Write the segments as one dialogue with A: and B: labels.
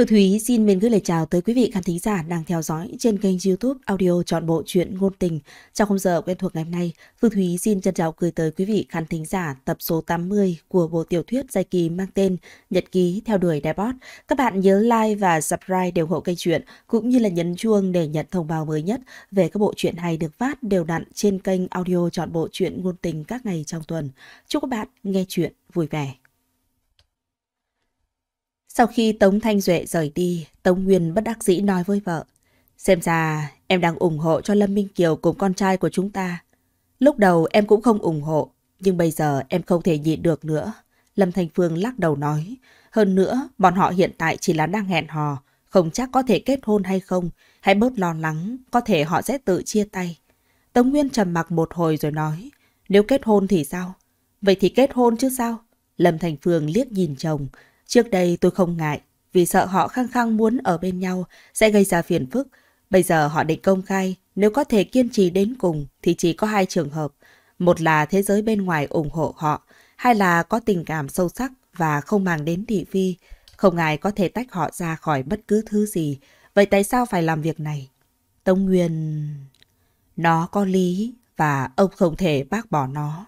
A: Thư Thúy xin mến gửi lời chào tới quý vị khán thính giả đang theo dõi trên kênh youtube audio Trọn bộ Chuyện ngôn tình. Trong khung giờ quen thuộc ngày hôm nay, Thư Thúy xin trân trọng gửi tới quý vị khán thính giả tập số 80 của bộ tiểu thuyết dài kỳ mang tên Nhật ký theo đuổi Đài Bót. Các bạn nhớ like và subscribe để ủng hộ kênh truyện cũng như là nhấn chuông để nhận thông báo mới nhất về các bộ truyện hay được phát đều đặn trên kênh audio Trọn bộ Chuyện ngôn tình các ngày trong tuần. Chúc các bạn nghe truyện vui vẻ. Sau khi Tống Thanh Duệ rời đi, Tống Nguyên bất đắc dĩ nói với vợ. Xem ra em đang ủng hộ cho Lâm Minh Kiều cùng con trai của chúng ta. Lúc đầu em cũng không ủng hộ, nhưng bây giờ em không thể nhịn được nữa. Lâm Thanh Phương lắc đầu nói. Hơn nữa, bọn họ hiện tại chỉ là đang hẹn hò, không chắc có thể kết hôn hay không. Hãy bớt lo lắng, có thể họ sẽ tự chia tay. Tống Nguyên trầm mặc một hồi rồi nói. Nếu kết hôn thì sao? Vậy thì kết hôn chứ sao? Lâm Thành Phương liếc nhìn chồng, Trước đây tôi không ngại, vì sợ họ khăng khăng muốn ở bên nhau sẽ gây ra phiền phức. Bây giờ họ định công khai, nếu có thể kiên trì đến cùng thì chỉ có hai trường hợp. Một là thế giới bên ngoài ủng hộ họ, hai là có tình cảm sâu sắc và không mang đến thị phi. Không ai có thể tách họ ra khỏi bất cứ thứ gì. Vậy tại sao phải làm việc này? Tống Nguyên... Nó có lý và ông không thể bác bỏ nó.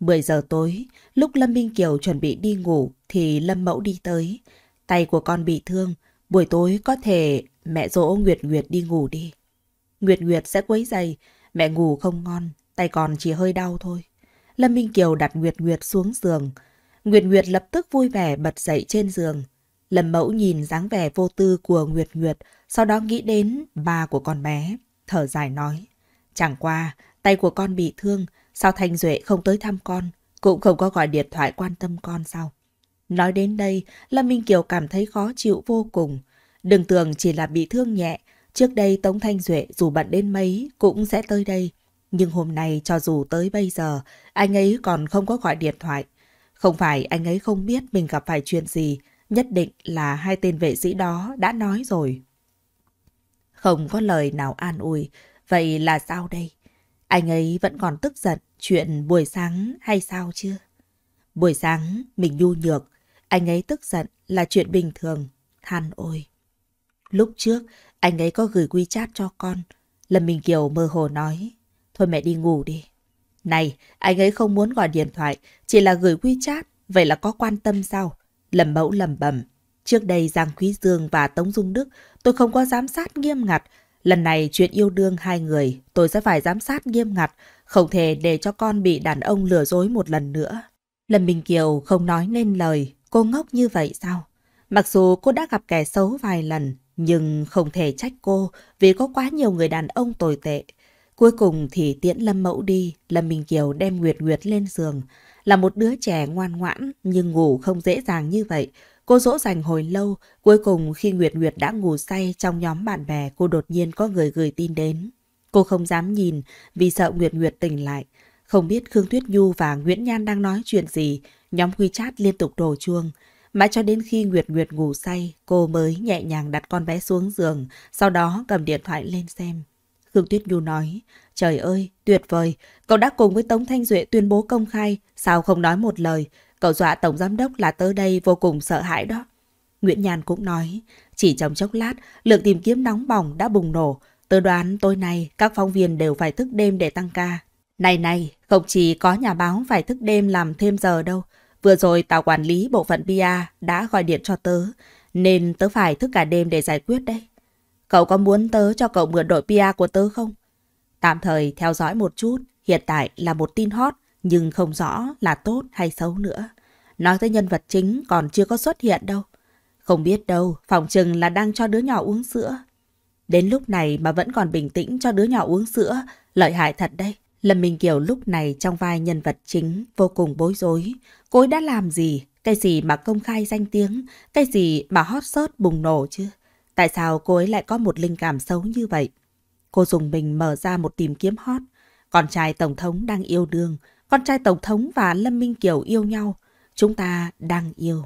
A: 10 giờ tối, lúc Lâm Minh Kiều chuẩn bị đi ngủ thì Lâm Mẫu đi tới. Tay của con bị thương, buổi tối có thể mẹ dỗ Nguyệt Nguyệt đi ngủ đi. Nguyệt Nguyệt sẽ quấy dày, mẹ ngủ không ngon, tay còn chỉ hơi đau thôi. Lâm Minh Kiều đặt Nguyệt Nguyệt xuống giường. Nguyệt Nguyệt lập tức vui vẻ bật dậy trên giường. Lâm Mẫu nhìn dáng vẻ vô tư của Nguyệt Nguyệt, sau đó nghĩ đến ba của con bé, thở dài nói. Chẳng qua, tay của con bị thương, Sao Thanh Duệ không tới thăm con, cũng không có gọi điện thoại quan tâm con sao? Nói đến đây, Lâm Minh Kiều cảm thấy khó chịu vô cùng. Đừng tưởng chỉ là bị thương nhẹ, trước đây Tống Thanh Duệ dù bận đến mấy cũng sẽ tới đây. Nhưng hôm nay cho dù tới bây giờ, anh ấy còn không có gọi điện thoại. Không phải anh ấy không biết mình gặp phải chuyện gì, nhất định là hai tên vệ sĩ đó đã nói rồi. Không có lời nào an ủi, vậy là sao đây? Anh ấy vẫn còn tức giận, Chuyện buổi sáng hay sao chưa? Buổi sáng mình nhu nhược, anh ấy tức giận là chuyện bình thường, than ôi. Lúc trước, anh ấy có gửi quy chat cho con. Lâm Minh Kiều mơ hồ nói, thôi mẹ đi ngủ đi. Này, anh ấy không muốn gọi điện thoại, chỉ là gửi quy chat, vậy là có quan tâm sao? Lầm mẫu lầm bẩm Trước đây Giang Quý Dương và Tống Dung Đức, tôi không có giám sát nghiêm ngặt. Lần này chuyện yêu đương hai người, tôi sẽ phải giám sát nghiêm ngặt. Không thể để cho con bị đàn ông lừa dối một lần nữa. Lâm Minh Kiều không nói nên lời, cô ngốc như vậy sao? Mặc dù cô đã gặp kẻ xấu vài lần, nhưng không thể trách cô vì có quá nhiều người đàn ông tồi tệ. Cuối cùng thì tiễn Lâm Mẫu đi, Lâm Minh Kiều đem Nguyệt Nguyệt lên giường. Là một đứa trẻ ngoan ngoãn nhưng ngủ không dễ dàng như vậy. Cô dỗ dành hồi lâu, cuối cùng khi Nguyệt Nguyệt đã ngủ say trong nhóm bạn bè cô đột nhiên có người gửi tin đến. Cô không dám nhìn vì sợ Nguyệt Nguyệt tỉnh lại. Không biết Khương Tuyết Nhu và Nguyễn Nhan đang nói chuyện gì, nhóm quy chat liên tục đổ chuông. Mãi cho đến khi Nguyệt Nguyệt ngủ say, cô mới nhẹ nhàng đặt con bé xuống giường, sau đó cầm điện thoại lên xem. Khương Tuyết Nhu nói, trời ơi, tuyệt vời, cậu đã cùng với Tống Thanh Duệ tuyên bố công khai, sao không nói một lời, cậu dọa Tổng Giám Đốc là tớ đây vô cùng sợ hãi đó. Nguyễn Nhan cũng nói, chỉ trong chốc lát, lượng tìm kiếm nóng bỏng đã bùng nổ, Tớ đoán tối nay các phóng viên đều phải thức đêm để tăng ca. Này này, không chỉ có nhà báo phải thức đêm làm thêm giờ đâu. Vừa rồi tàu quản lý bộ phận PR đã gọi điện cho tớ, nên tớ phải thức cả đêm để giải quyết đấy. Cậu có muốn tớ cho cậu mượn đội PR của tớ không? Tạm thời theo dõi một chút, hiện tại là một tin hot, nhưng không rõ là tốt hay xấu nữa. Nói tới nhân vật chính còn chưa có xuất hiện đâu. Không biết đâu, phòng chừng là đang cho đứa nhỏ uống sữa. Đến lúc này mà vẫn còn bình tĩnh cho đứa nhỏ uống sữa, lợi hại thật đấy. Lâm Minh Kiều lúc này trong vai nhân vật chính vô cùng bối rối. Cô ấy đã làm gì? Cái gì mà công khai danh tiếng? Cái gì mà hot sớt bùng nổ chứ? Tại sao cô ấy lại có một linh cảm xấu như vậy? Cô dùng mình mở ra một tìm kiếm hot. Con trai Tổng thống đang yêu đương. Con trai Tổng thống và Lâm Minh Kiều yêu nhau. Chúng ta đang yêu.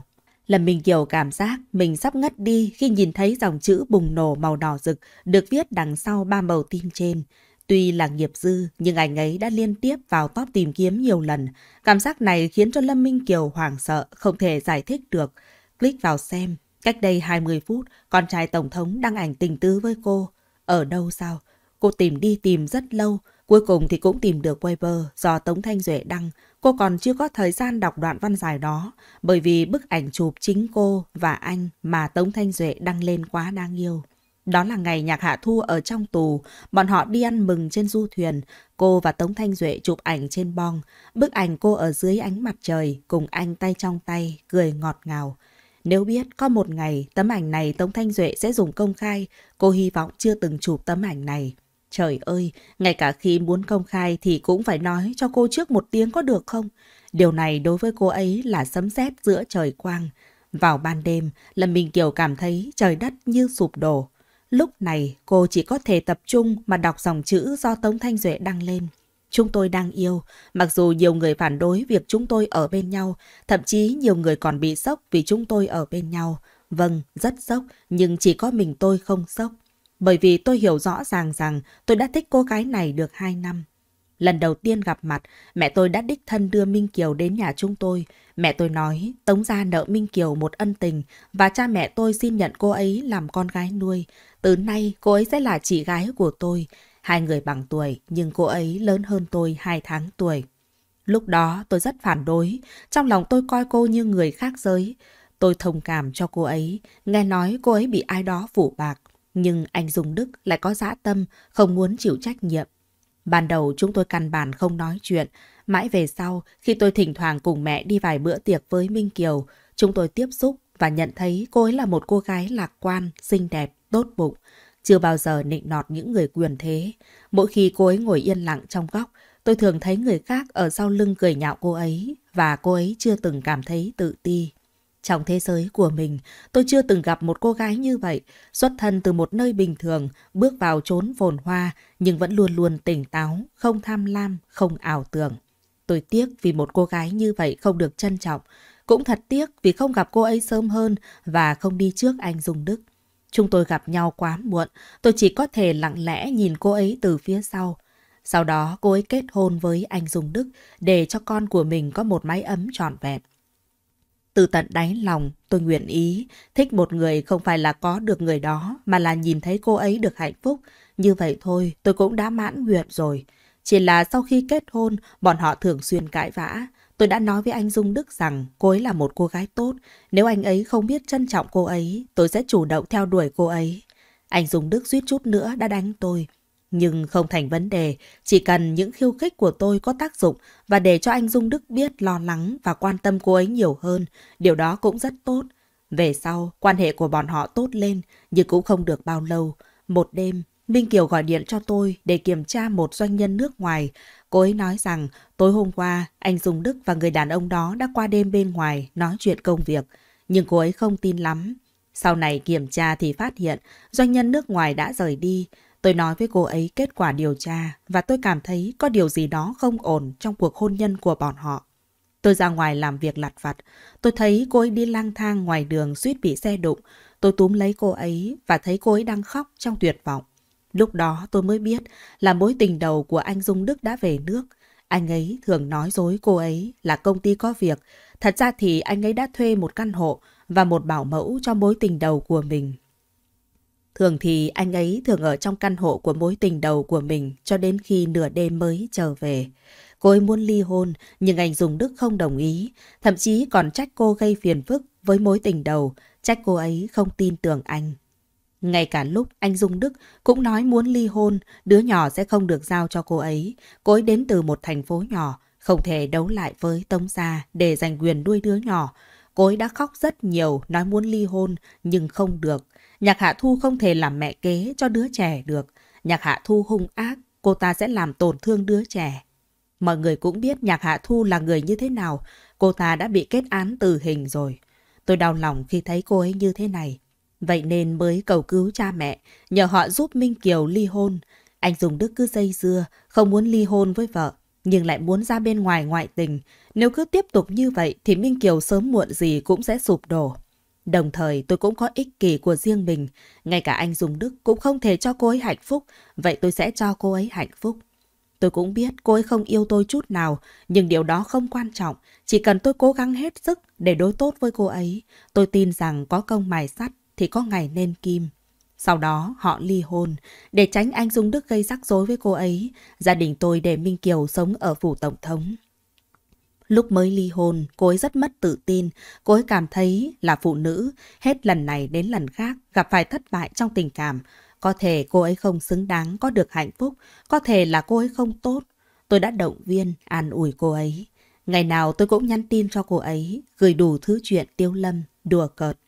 A: Lâm Minh Kiều cảm giác mình sắp ngất đi khi nhìn thấy dòng chữ bùng nổ màu đỏ rực được viết đằng sau ba màu tim trên. Tuy là nghiệp dư, nhưng anh ấy đã liên tiếp vào top tìm kiếm nhiều lần. Cảm giác này khiến cho Lâm Minh Kiều hoảng sợ, không thể giải thích được. Click vào xem. Cách đây 20 phút, con trai Tổng thống đăng ảnh tình tứ với cô. Ở đâu sao? Cô tìm đi tìm rất lâu, cuối cùng thì cũng tìm được Weibo do Tống Thanh Duệ đăng. Cô còn chưa có thời gian đọc đoạn văn dài đó bởi vì bức ảnh chụp chính cô và anh mà Tống Thanh Duệ đăng lên quá đáng yêu. Đó là ngày nhạc hạ thu ở trong tù, bọn họ đi ăn mừng trên du thuyền, cô và Tống Thanh Duệ chụp ảnh trên bong, bức ảnh cô ở dưới ánh mặt trời cùng anh tay trong tay, cười ngọt ngào. Nếu biết có một ngày tấm ảnh này Tống Thanh Duệ sẽ dùng công khai, cô hy vọng chưa từng chụp tấm ảnh này. Trời ơi, ngay cả khi muốn công khai thì cũng phải nói cho cô trước một tiếng có được không? Điều này đối với cô ấy là sấm sét giữa trời quang. Vào ban đêm, Lâm Minh Kiều cảm thấy trời đất như sụp đổ. Lúc này, cô chỉ có thể tập trung mà đọc dòng chữ do Tống Thanh Duệ đăng lên. Chúng tôi đang yêu, mặc dù nhiều người phản đối việc chúng tôi ở bên nhau, thậm chí nhiều người còn bị sốc vì chúng tôi ở bên nhau. Vâng, rất sốc, nhưng chỉ có mình tôi không sốc bởi vì tôi hiểu rõ ràng rằng tôi đã thích cô gái này được 2 năm. Lần đầu tiên gặp mặt, mẹ tôi đã đích thân đưa Minh Kiều đến nhà chúng tôi. Mẹ tôi nói Tống Gia nợ Minh Kiều một ân tình và cha mẹ tôi xin nhận cô ấy làm con gái nuôi. Từ nay cô ấy sẽ là chị gái của tôi. Hai người bằng tuổi nhưng cô ấy lớn hơn tôi 2 tháng tuổi. Lúc đó tôi rất phản đối, trong lòng tôi coi cô như người khác giới. Tôi thông cảm cho cô ấy, nghe nói cô ấy bị ai đó phủ bạc. Nhưng anh Dung Đức lại có dã tâm, không muốn chịu trách nhiệm. Ban đầu chúng tôi căn bản không nói chuyện. Mãi về sau, khi tôi thỉnh thoảng cùng mẹ đi vài bữa tiệc với Minh Kiều, chúng tôi tiếp xúc và nhận thấy cô ấy là một cô gái lạc quan, xinh đẹp, tốt bụng. Chưa bao giờ nịnh nọt những người quyền thế. Mỗi khi cô ấy ngồi yên lặng trong góc, tôi thường thấy người khác ở sau lưng cười nhạo cô ấy và cô ấy chưa từng cảm thấy tự ti. Trong thế giới của mình, tôi chưa từng gặp một cô gái như vậy, xuất thân từ một nơi bình thường, bước vào chốn phồn hoa, nhưng vẫn luôn luôn tỉnh táo, không tham lam, không ảo tưởng. Tôi tiếc vì một cô gái như vậy không được trân trọng, cũng thật tiếc vì không gặp cô ấy sớm hơn và không đi trước anh Dung Đức. Chúng tôi gặp nhau quá muộn, tôi chỉ có thể lặng lẽ nhìn cô ấy từ phía sau. Sau đó cô ấy kết hôn với anh Dung Đức để cho con của mình có một mái ấm trọn vẹn. Từ tận đáy lòng, tôi nguyện ý, thích một người không phải là có được người đó, mà là nhìn thấy cô ấy được hạnh phúc. Như vậy thôi, tôi cũng đã mãn nguyện rồi. Chỉ là sau khi kết hôn, bọn họ thường xuyên cãi vã. Tôi đã nói với anh Dung Đức rằng cô ấy là một cô gái tốt. Nếu anh ấy không biết trân trọng cô ấy, tôi sẽ chủ động theo đuổi cô ấy. Anh Dung Đức suýt chút nữa đã đánh tôi. Nhưng không thành vấn đề, chỉ cần những khiêu khích của tôi có tác dụng và để cho anh Dung Đức biết lo lắng và quan tâm cô ấy nhiều hơn, điều đó cũng rất tốt. Về sau, quan hệ của bọn họ tốt lên, nhưng cũng không được bao lâu. Một đêm, Minh Kiều gọi điện cho tôi để kiểm tra một doanh nhân nước ngoài. Cô ấy nói rằng tối hôm qua, anh Dung Đức và người đàn ông đó đã qua đêm bên ngoài nói chuyện công việc. Nhưng cô ấy không tin lắm. Sau này kiểm tra thì phát hiện doanh nhân nước ngoài đã rời đi. Tôi nói với cô ấy kết quả điều tra và tôi cảm thấy có điều gì đó không ổn trong cuộc hôn nhân của bọn họ. Tôi ra ngoài làm việc lặt vặt, tôi thấy cô ấy đi lang thang ngoài đường suýt bị xe đụng. Tôi túm lấy cô ấy và thấy cô ấy đang khóc trong tuyệt vọng. Lúc đó tôi mới biết là mối tình đầu của anh Dung Đức đã về nước. Anh ấy thường nói dối cô ấy là công ty có việc. Thật ra thì anh ấy đã thuê một căn hộ và một bảo mẫu cho mối tình đầu của mình Thường thì anh ấy thường ở trong căn hộ của mối tình đầu của mình cho đến khi nửa đêm mới trở về. Cô ấy muốn ly hôn nhưng anh Dùng Đức không đồng ý, thậm chí còn trách cô gây phiền phức với mối tình đầu, trách cô ấy không tin tưởng anh. Ngay cả lúc anh Dung Đức cũng nói muốn ly hôn, đứa nhỏ sẽ không được giao cho cô ấy. Cô ấy đến từ một thành phố nhỏ, không thể đấu lại với Tống Gia để giành quyền nuôi đứa nhỏ. Cô ấy đã khóc rất nhiều, nói muốn ly hôn, nhưng không được. Nhạc Hạ Thu không thể làm mẹ kế cho đứa trẻ được. Nhạc Hạ Thu hung ác, cô ta sẽ làm tổn thương đứa trẻ. Mọi người cũng biết Nhạc Hạ Thu là người như thế nào. Cô ta đã bị kết án tử hình rồi. Tôi đau lòng khi thấy cô ấy như thế này. Vậy nên mới cầu cứu cha mẹ, nhờ họ giúp Minh Kiều ly hôn. Anh Dùng Đức cứ dây dưa, không muốn ly hôn với vợ, nhưng lại muốn ra bên ngoài ngoại tình. Nếu cứ tiếp tục như vậy thì Minh Kiều sớm muộn gì cũng sẽ sụp đổ. Đồng thời tôi cũng có ích kỷ của riêng mình, ngay cả anh Dung Đức cũng không thể cho cô ấy hạnh phúc, vậy tôi sẽ cho cô ấy hạnh phúc. Tôi cũng biết cô ấy không yêu tôi chút nào, nhưng điều đó không quan trọng, chỉ cần tôi cố gắng hết sức để đối tốt với cô ấy, tôi tin rằng có công mài sắt thì có ngày nên kim. Sau đó họ ly hôn, để tránh anh Dung Đức gây rắc rối với cô ấy, gia đình tôi để Minh Kiều sống ở phủ tổng thống. Lúc mới ly hôn, cô ấy rất mất tự tin, cô ấy cảm thấy là phụ nữ, hết lần này đến lần khác gặp phải thất bại trong tình cảm. Có thể cô ấy không xứng đáng có được hạnh phúc, có thể là cô ấy không tốt. Tôi đã động viên, an ủi cô ấy. Ngày nào tôi cũng nhắn tin cho cô ấy, gửi đủ thứ chuyện tiêu lâm, đùa cợt.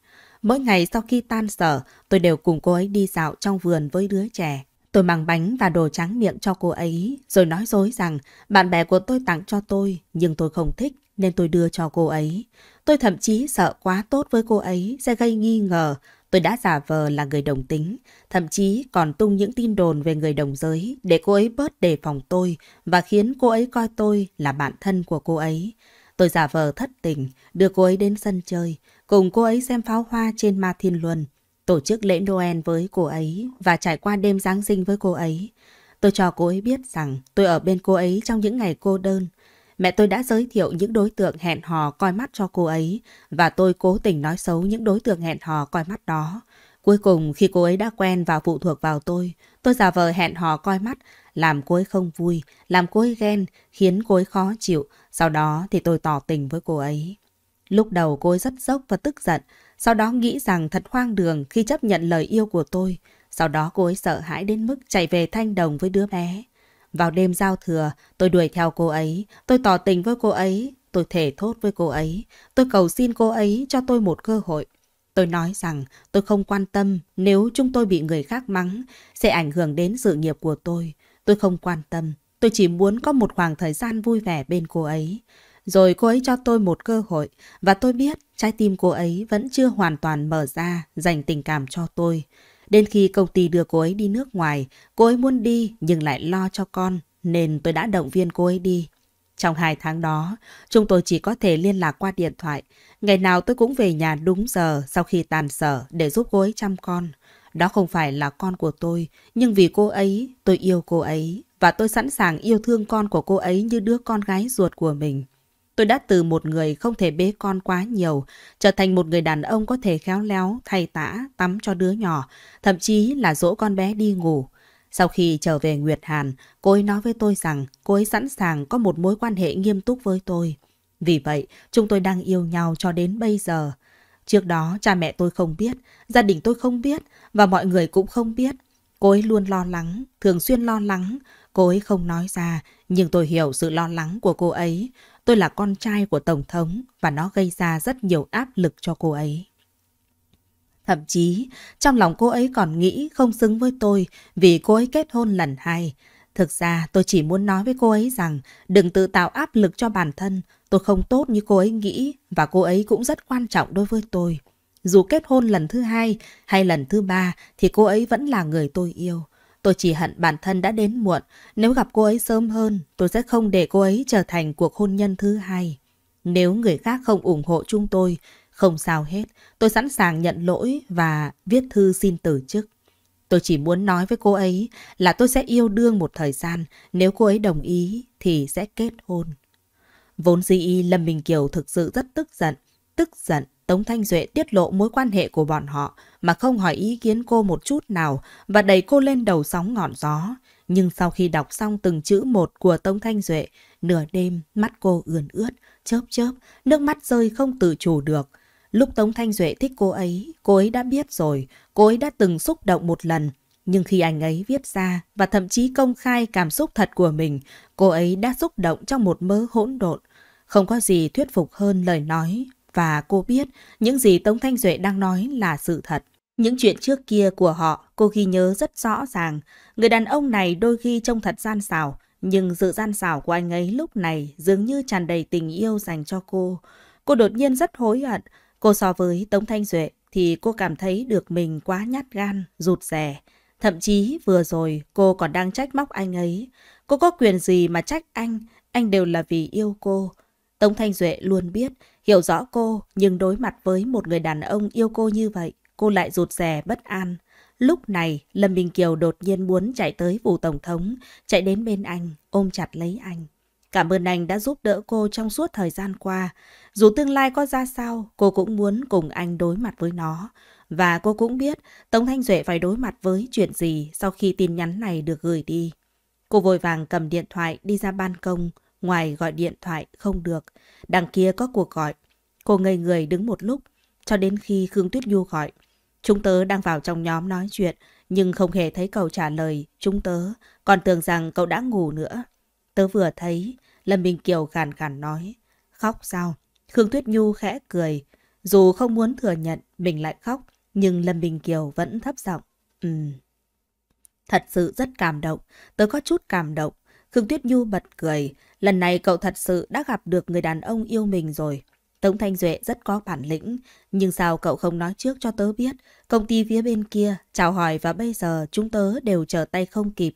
A: Mỗi ngày sau khi tan sở, tôi đều cùng cô ấy đi dạo trong vườn với đứa trẻ. Tôi mang bánh và đồ tráng miệng cho cô ấy, rồi nói dối rằng bạn bè của tôi tặng cho tôi, nhưng tôi không thích nên tôi đưa cho cô ấy. Tôi thậm chí sợ quá tốt với cô ấy sẽ gây nghi ngờ tôi đã giả vờ là người đồng tính, thậm chí còn tung những tin đồn về người đồng giới để cô ấy bớt đề phòng tôi và khiến cô ấy coi tôi là bạn thân của cô ấy. Tôi giả vờ thất tình, đưa cô ấy đến sân chơi, cùng cô ấy xem pháo hoa trên Ma Thiên Luân tổ chức lễ Noel với cô ấy và trải qua đêm Giáng sinh với cô ấy. Tôi cho cô ấy biết rằng tôi ở bên cô ấy trong những ngày cô đơn. Mẹ tôi đã giới thiệu những đối tượng hẹn hò coi mắt cho cô ấy và tôi cố tình nói xấu những đối tượng hẹn hò coi mắt đó. Cuối cùng khi cô ấy đã quen và phụ thuộc vào tôi, tôi giả vờ hẹn hò coi mắt, làm cô ấy không vui, làm cô ấy ghen, khiến cô ấy khó chịu. Sau đó thì tôi tỏ tình với cô ấy. Lúc đầu cô ấy rất sốc và tức giận, sau đó nghĩ rằng thật hoang đường khi chấp nhận lời yêu của tôi. Sau đó cô ấy sợ hãi đến mức chạy về thanh đồng với đứa bé. Vào đêm giao thừa, tôi đuổi theo cô ấy, tôi tỏ tình với cô ấy, tôi thể thốt với cô ấy, tôi cầu xin cô ấy cho tôi một cơ hội. Tôi nói rằng tôi không quan tâm nếu chúng tôi bị người khác mắng sẽ ảnh hưởng đến sự nghiệp của tôi. Tôi không quan tâm, tôi chỉ muốn có một khoảng thời gian vui vẻ bên cô ấy rồi cô ấy cho tôi một cơ hội và tôi biết trái tim cô ấy vẫn chưa hoàn toàn mở ra dành tình cảm cho tôi. Đến khi công ty đưa cô ấy đi nước ngoài, cô ấy muốn đi nhưng lại lo cho con nên tôi đã động viên cô ấy đi. Trong hai tháng đó, chúng tôi chỉ có thể liên lạc qua điện thoại. Ngày nào tôi cũng về nhà đúng giờ sau khi tàn sở để giúp cô ấy chăm con. Đó không phải là con của tôi, nhưng vì cô ấy, tôi yêu cô ấy và tôi sẵn sàng yêu thương con của cô ấy như đứa con gái ruột của mình. Tôi đã từ một người không thể bế con quá nhiều, trở thành một người đàn ông có thể khéo léo, thay tã, tắm cho đứa nhỏ, thậm chí là dỗ con bé đi ngủ. Sau khi trở về Nguyệt Hàn, cô ấy nói với tôi rằng cô ấy sẵn sàng có một mối quan hệ nghiêm túc với tôi. Vì vậy, chúng tôi đang yêu nhau cho đến bây giờ. Trước đó, cha mẹ tôi không biết, gia đình tôi không biết và mọi người cũng không biết. Cô ấy luôn lo lắng, thường xuyên lo lắng. Cô ấy không nói ra, nhưng tôi hiểu sự lo lắng của cô ấy tôi là con trai của Tổng thống và nó gây ra rất nhiều áp lực cho cô ấy. Thậm chí, trong lòng cô ấy còn nghĩ không xứng với tôi vì cô ấy kết hôn lần hai. Thực ra tôi chỉ muốn nói với cô ấy rằng đừng tự tạo áp lực cho bản thân, tôi không tốt như cô ấy nghĩ và cô ấy cũng rất quan trọng đối với tôi. Dù kết hôn lần thứ hai hay lần thứ ba thì cô ấy vẫn là người tôi yêu. Tôi chỉ hận bản thân đã đến muộn, nếu gặp cô ấy sớm hơn, tôi sẽ không để cô ấy trở thành cuộc hôn nhân thứ hai. Nếu người khác không ủng hộ chúng tôi, không sao hết, tôi sẵn sàng nhận lỗi và viết thư xin từ chức. Tôi chỉ muốn nói với cô ấy là tôi sẽ yêu đương một thời gian, nếu cô ấy đồng ý thì sẽ kết hôn. Vốn dĩ Lâm Bình Kiều thực sự rất tức giận, tức giận Tống Thanh Duệ tiết lộ mối quan hệ của bọn họ mà không hỏi ý kiến cô một chút nào và đẩy cô lên đầu sóng ngọn gió. Nhưng sau khi đọc xong từng chữ một của Tống Thanh Duệ, nửa đêm mắt cô ươn ướt, chớp chớp, nước mắt rơi không tự chủ được. Lúc Tống Thanh Duệ thích cô ấy, cô ấy đã biết rồi, cô ấy đã từng xúc động một lần. Nhưng khi anh ấy viết ra và thậm chí công khai cảm xúc thật của mình, cô ấy đã xúc động trong một mớ hỗn độn. Không có gì thuyết phục hơn lời nói và cô biết những gì Tống Thanh Duệ đang nói là sự thật. Những chuyện trước kia của họ cô ghi nhớ rất rõ ràng. Người đàn ông này đôi khi trông thật gian xảo, nhưng sự gian xảo của anh ấy lúc này dường như tràn đầy tình yêu dành cho cô. Cô đột nhiên rất hối hận. Cô so với Tống Thanh Duệ thì cô cảm thấy được mình quá nhát gan, rụt rè. Thậm chí vừa rồi cô còn đang trách móc anh ấy. Cô có quyền gì mà trách anh, anh đều là vì yêu cô. Tống Thanh Duệ luôn biết Hiểu rõ cô, nhưng đối mặt với một người đàn ông yêu cô như vậy, cô lại rụt rè bất an. Lúc này, Lâm Bình Kiều đột nhiên muốn chạy tới vụ Tổng thống, chạy đến bên anh, ôm chặt lấy anh. Cảm ơn anh đã giúp đỡ cô trong suốt thời gian qua. Dù tương lai có ra sao, cô cũng muốn cùng anh đối mặt với nó. Và cô cũng biết Tống Thanh Duệ phải đối mặt với chuyện gì sau khi tin nhắn này được gửi đi. Cô vội vàng cầm điện thoại đi ra ban công, ngoài gọi điện thoại không được. Đằng kia có cuộc gọi. Cô ngây người đứng một lúc, cho đến khi Khương Tuyết Nhu gọi. Chúng tớ đang vào trong nhóm nói chuyện, nhưng không hề thấy cậu trả lời. Chúng tớ còn tưởng rằng cậu đã ngủ nữa. Tớ vừa thấy, Lâm Bình Kiều gàn gàn nói. Khóc sao? Khương Tuyết Nhu khẽ cười. Dù không muốn thừa nhận, mình lại khóc. Nhưng Lâm Bình Kiều vẫn thấp giọng. Ừm. Thật sự rất cảm động. Tớ có chút cảm động. Khương Tuyết Nhu bật cười. Lần này cậu thật sự đã gặp được người đàn ông yêu mình rồi. Tống Thanh Duệ rất có bản lĩnh. Nhưng sao cậu không nói trước cho tớ biết? Công ty phía bên kia chào hỏi và bây giờ chúng tớ đều trở tay không kịp.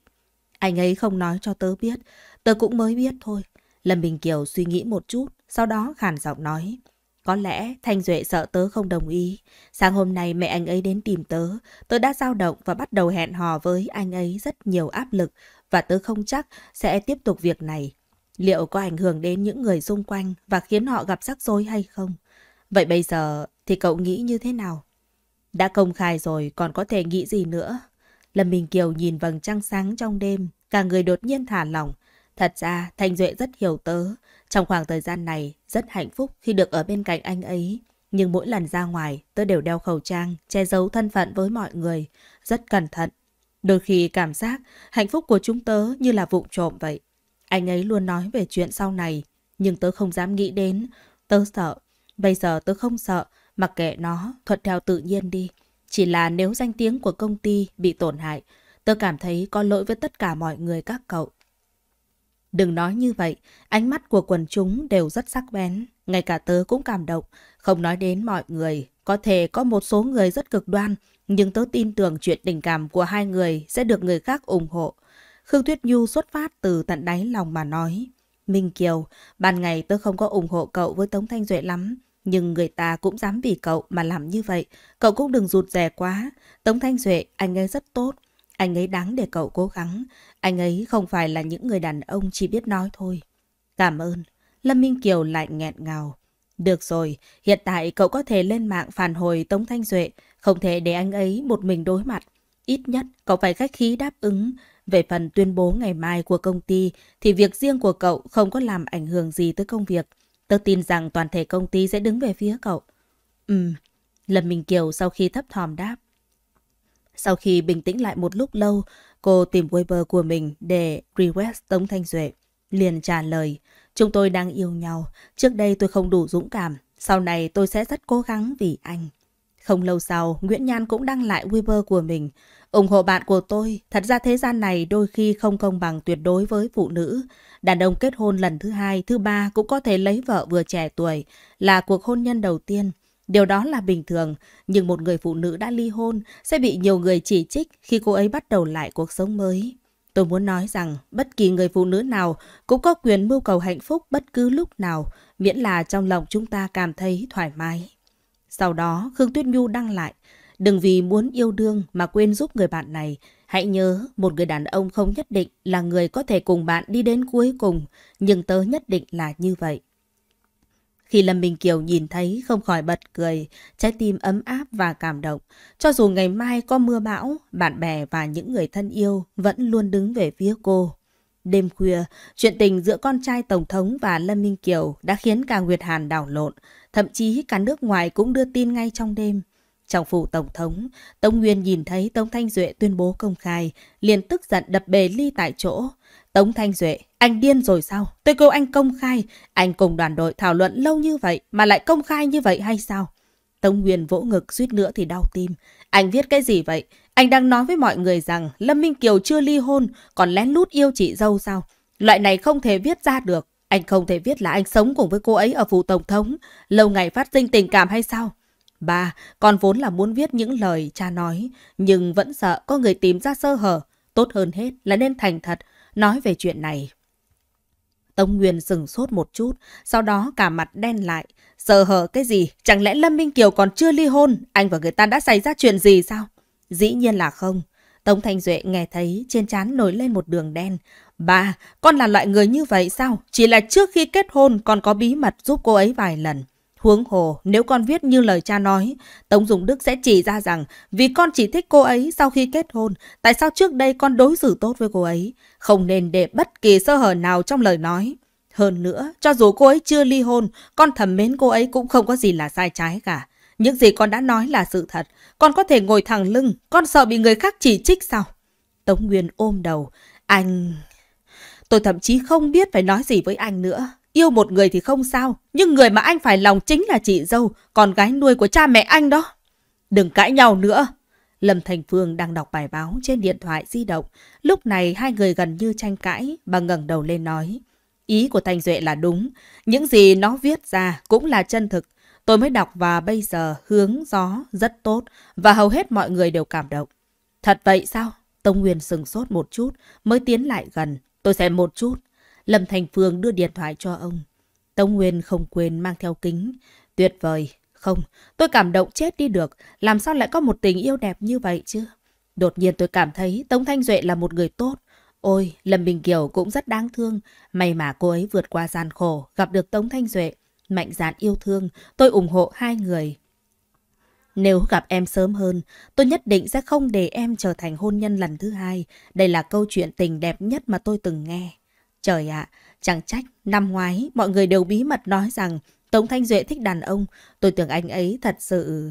A: Anh ấy không nói cho tớ biết. Tớ cũng mới biết thôi. Lâm Bình Kiều suy nghĩ một chút. Sau đó khàn giọng nói. Có lẽ Thanh Duệ sợ tớ không đồng ý. Sáng hôm nay mẹ anh ấy đến tìm tớ. Tớ đã dao động và bắt đầu hẹn hò với anh ấy rất nhiều áp lực và tớ không chắc sẽ tiếp tục việc này. Liệu có ảnh hưởng đến những người xung quanh và khiến họ gặp rắc rối hay không? Vậy bây giờ thì cậu nghĩ như thế nào? Đã công khai rồi còn có thể nghĩ gì nữa? Lâm Minh Kiều nhìn vầng trăng sáng trong đêm, cả người đột nhiên thả lỏng. Thật ra Thanh Duệ rất hiểu tớ. Trong khoảng thời gian này, rất hạnh phúc khi được ở bên cạnh anh ấy. Nhưng mỗi lần ra ngoài, tớ đều đeo khẩu trang, che giấu thân phận với mọi người. Rất cẩn thận Đôi khi cảm giác hạnh phúc của chúng tớ như là vụng trộm vậy. Anh ấy luôn nói về chuyện sau này, nhưng tớ không dám nghĩ đến. Tớ sợ. Bây giờ tớ không sợ, mặc kệ nó, thuận theo tự nhiên đi. Chỉ là nếu danh tiếng của công ty bị tổn hại, tớ cảm thấy có lỗi với tất cả mọi người các cậu. Đừng nói như vậy, ánh mắt của quần chúng đều rất sắc bén, ngay cả tớ cũng cảm động, không nói đến mọi người, có thể có một số người rất cực đoan, nhưng tớ tin tưởng chuyện tình cảm của hai người sẽ được người khác ủng hộ. Khương Tuyết Nhu xuất phát từ tận đáy lòng mà nói. Minh Kiều, ban ngày tớ không có ủng hộ cậu với Tống Thanh Duệ lắm. Nhưng người ta cũng dám vì cậu mà làm như vậy. Cậu cũng đừng rụt rè quá. Tống Thanh Duệ, anh ấy rất tốt. Anh ấy đáng để cậu cố gắng. Anh ấy không phải là những người đàn ông chỉ biết nói thôi. Cảm ơn. Lâm Minh Kiều lại nghẹn ngào. Được rồi, hiện tại cậu có thể lên mạng phản hồi Tống Thanh Duệ. Không thể để anh ấy một mình đối mặt. Ít nhất cậu phải khách khí đáp ứng. Về phần tuyên bố ngày mai của công ty thì việc riêng của cậu không có làm ảnh hưởng gì tới công việc. Tớ tin rằng toàn thể công ty sẽ đứng về phía cậu. Ừm, Lâm Minh Kiều sau khi thấp thòm đáp. Sau khi bình tĩnh lại một lúc lâu, cô tìm Weibo của mình để request Tống Thanh Duệ. Liền trả lời, chúng tôi đang yêu nhau, trước đây tôi không đủ dũng cảm, sau này tôi sẽ rất cố gắng vì anh. Không lâu sau, Nguyễn Nhan cũng đăng lại Weibo của mình. ủng hộ bạn của tôi, thật ra thế gian này đôi khi không công bằng tuyệt đối với phụ nữ. Đàn ông kết hôn lần thứ hai, thứ ba cũng có thể lấy vợ vừa trẻ tuổi, là cuộc hôn nhân đầu tiên. Điều đó là bình thường, nhưng một người phụ nữ đã ly hôn sẽ bị nhiều người chỉ trích khi cô ấy bắt đầu lại cuộc sống mới. Tôi muốn nói rằng bất kỳ người phụ nữ nào cũng có quyền mưu cầu hạnh phúc bất cứ lúc nào, miễn là trong lòng chúng ta cảm thấy thoải mái. Sau đó, Khương Tuyết Nhu đăng lại. Đừng vì muốn yêu đương mà quên giúp người bạn này. Hãy nhớ, một người đàn ông không nhất định là người có thể cùng bạn đi đến cuối cùng, nhưng tớ nhất định là như vậy. Khi Lâm Minh Kiều nhìn thấy không khỏi bật cười, trái tim ấm áp và cảm động. Cho dù ngày mai có mưa bão, bạn bè và những người thân yêu vẫn luôn đứng về phía cô. Đêm khuya, chuyện tình giữa con trai Tổng thống và Lâm Minh Kiều đã khiến cả Nguyệt Hàn đảo lộn, thậm chí cả nước ngoài cũng đưa tin ngay trong đêm. Trong phủ Tổng thống, Tống Nguyên nhìn thấy Tống Thanh Duệ tuyên bố công khai, liền tức giận đập bề ly tại chỗ. Tống Thanh Duệ, anh điên rồi sao? Tôi kêu anh công khai, anh cùng đoàn đội thảo luận lâu như vậy mà lại công khai như vậy hay sao? Tống Nguyên vỗ ngực suýt nữa thì đau tim. Anh viết cái gì vậy? Anh đang nói với mọi người rằng Lâm Minh Kiều chưa ly hôn, còn lén lút yêu chị dâu sao? Loại này không thể viết ra được. Anh không thể viết là anh sống cùng với cô ấy ở phủ tổng thống, lâu ngày phát sinh tình cảm hay sao? Ba, con vốn là muốn viết những lời cha nói, nhưng vẫn sợ có người tìm ra sơ hở. Tốt hơn hết là nên thành thật, nói về chuyện này. Tống Nguyên sừng sốt một chút, sau đó cả mặt đen lại. Sơ hở cái gì? Chẳng lẽ Lâm Minh Kiều còn chưa ly hôn? Anh và người ta đã xảy ra chuyện gì sao? Dĩ nhiên là không. Tống Thanh Duệ nghe thấy trên trán nổi lên một đường đen. Bà, con là loại người như vậy sao? Chỉ là trước khi kết hôn con có bí mật giúp cô ấy vài lần. Huống hồ, nếu con viết như lời cha nói, Tống Dùng Đức sẽ chỉ ra rằng vì con chỉ thích cô ấy sau khi kết hôn, tại sao trước đây con đối xử tốt với cô ấy? Không nên để bất kỳ sơ hở nào trong lời nói. Hơn nữa, cho dù cô ấy chưa ly hôn, con thầm mến cô ấy cũng không có gì là sai trái cả. Những gì con đã nói là sự thật. Con có thể ngồi thẳng lưng, con sợ bị người khác chỉ trích sao? Tống Nguyên ôm đầu. Anh... Tôi thậm chí không biết phải nói gì với anh nữa. Yêu một người thì không sao, nhưng người mà anh phải lòng chính là chị dâu, con gái nuôi của cha mẹ anh đó. Đừng cãi nhau nữa. Lâm Thành Phương đang đọc bài báo trên điện thoại di động. Lúc này hai người gần như tranh cãi, bà ngẩng đầu lên nói. Ý của Thành Duệ là đúng, những gì nó viết ra cũng là chân thực. Tôi mới đọc và bây giờ hướng gió rất tốt và hầu hết mọi người đều cảm động. Thật vậy sao? Tông Nguyên sừng sốt một chút, mới tiến lại gần. Tôi xem một chút. Lâm Thành Phương đưa điện thoại cho ông. Tông Nguyên không quên mang theo kính. Tuyệt vời. Không, tôi cảm động chết đi được. Làm sao lại có một tình yêu đẹp như vậy chứ? Đột nhiên tôi cảm thấy Tống Thanh Duệ là một người tốt. Ôi, Lâm Bình Kiều cũng rất đáng thương. May mà cô ấy vượt qua gian khổ, gặp được Tống Thanh Duệ. Mạnh dạn yêu thương, tôi ủng hộ hai người. Nếu gặp em sớm hơn, tôi nhất định sẽ không để em trở thành hôn nhân lần thứ hai. Đây là câu chuyện tình đẹp nhất mà tôi từng nghe. Trời ạ, à, chẳng trách, năm ngoái mọi người đều bí mật nói rằng Tống Thanh Duệ thích đàn ông. Tôi tưởng anh ấy thật sự...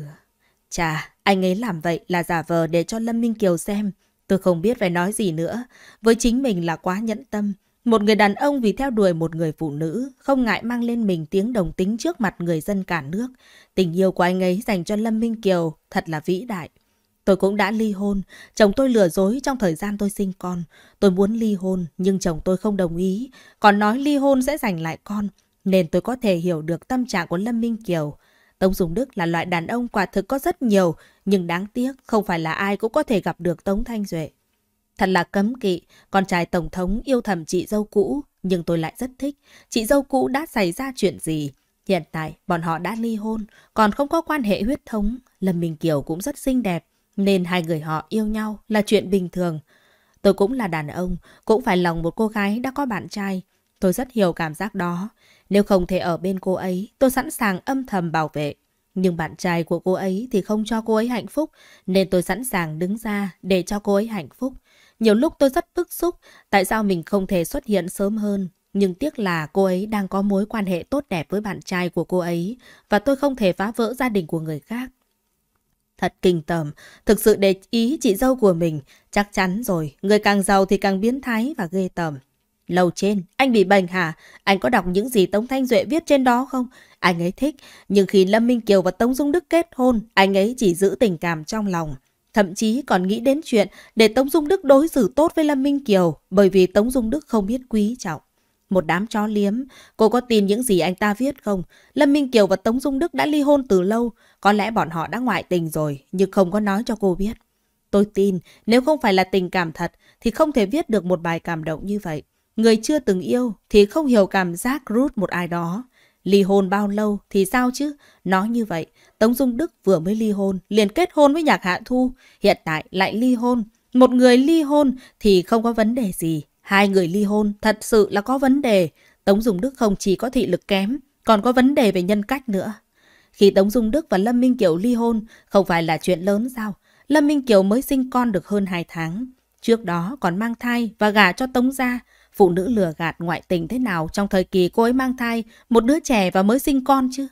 A: Chà, anh ấy làm vậy là giả vờ để cho Lâm Minh Kiều xem. Tôi không biết phải nói gì nữa. Với chính mình là quá nhẫn tâm. Một người đàn ông vì theo đuổi một người phụ nữ, không ngại mang lên mình tiếng đồng tính trước mặt người dân cả nước. Tình yêu của anh ấy dành cho Lâm Minh Kiều thật là vĩ đại. Tôi cũng đã ly hôn, chồng tôi lừa dối trong thời gian tôi sinh con. Tôi muốn ly hôn, nhưng chồng tôi không đồng ý, còn nói ly hôn sẽ giành lại con, nên tôi có thể hiểu được tâm trạng của Lâm Minh Kiều. Tống Dung Đức là loại đàn ông quả thực có rất nhiều, nhưng đáng tiếc không phải là ai cũng có thể gặp được Tống Thanh Duệ. Thật là cấm kỵ, con trai Tổng thống yêu thầm chị dâu cũ, nhưng tôi lại rất thích. Chị dâu cũ đã xảy ra chuyện gì? Hiện tại, bọn họ đã ly hôn, còn không có quan hệ huyết thống. Lâm Minh Kiều cũng rất xinh đẹp, nên hai người họ yêu nhau là chuyện bình thường. Tôi cũng là đàn ông, cũng phải lòng một cô gái đã có bạn trai. Tôi rất hiểu cảm giác đó. Nếu không thể ở bên cô ấy, tôi sẵn sàng âm thầm bảo vệ. Nhưng bạn trai của cô ấy thì không cho cô ấy hạnh phúc, nên tôi sẵn sàng đứng ra để cho cô ấy hạnh phúc. Nhiều lúc tôi rất bức xúc, tại sao mình không thể xuất hiện sớm hơn. Nhưng tiếc là cô ấy đang có mối quan hệ tốt đẹp với bạn trai của cô ấy và tôi không thể phá vỡ gia đình của người khác. Thật kinh tởm, thực sự để ý chị dâu của mình, chắc chắn rồi, người càng giàu thì càng biến thái và ghê tởm. Lầu trên, anh bị bệnh hả? Anh có đọc những gì Tống Thanh Duệ viết trên đó không? Anh ấy thích, nhưng khi Lâm Minh Kiều và Tống Dung Đức kết hôn, anh ấy chỉ giữ tình cảm trong lòng thậm chí còn nghĩ đến chuyện để Tống Dung Đức đối xử tốt với Lâm Minh Kiều bởi vì Tống Dung Đức không biết quý trọng. Một đám chó liếm, cô có tin những gì anh ta viết không? Lâm Minh Kiều và Tống Dung Đức đã ly hôn từ lâu, có lẽ bọn họ đã ngoại tình rồi nhưng không có nói cho cô biết. Tôi tin nếu không phải là tình cảm thật thì không thể viết được một bài cảm động như vậy. Người chưa từng yêu thì không hiểu cảm giác rút một ai đó. Ly hôn bao lâu thì sao chứ? Nói như vậy, Tống Dung Đức vừa mới ly hôn, liền kết hôn với Nhạc Hạ Thu, hiện tại lại ly hôn. Một người ly hôn thì không có vấn đề gì, hai người ly hôn thật sự là có vấn đề. Tống Dung Đức không chỉ có thị lực kém, còn có vấn đề về nhân cách nữa. Khi Tống Dung Đức và Lâm Minh Kiều ly hôn, không phải là chuyện lớn sao? Lâm Minh Kiều mới sinh con được hơn 2 tháng. Trước đó còn mang thai và gả cho Tống Gia phụ nữ lừa gạt ngoại tình thế nào trong thời kỳ cô ấy mang thai, một đứa trẻ và mới sinh con chứ.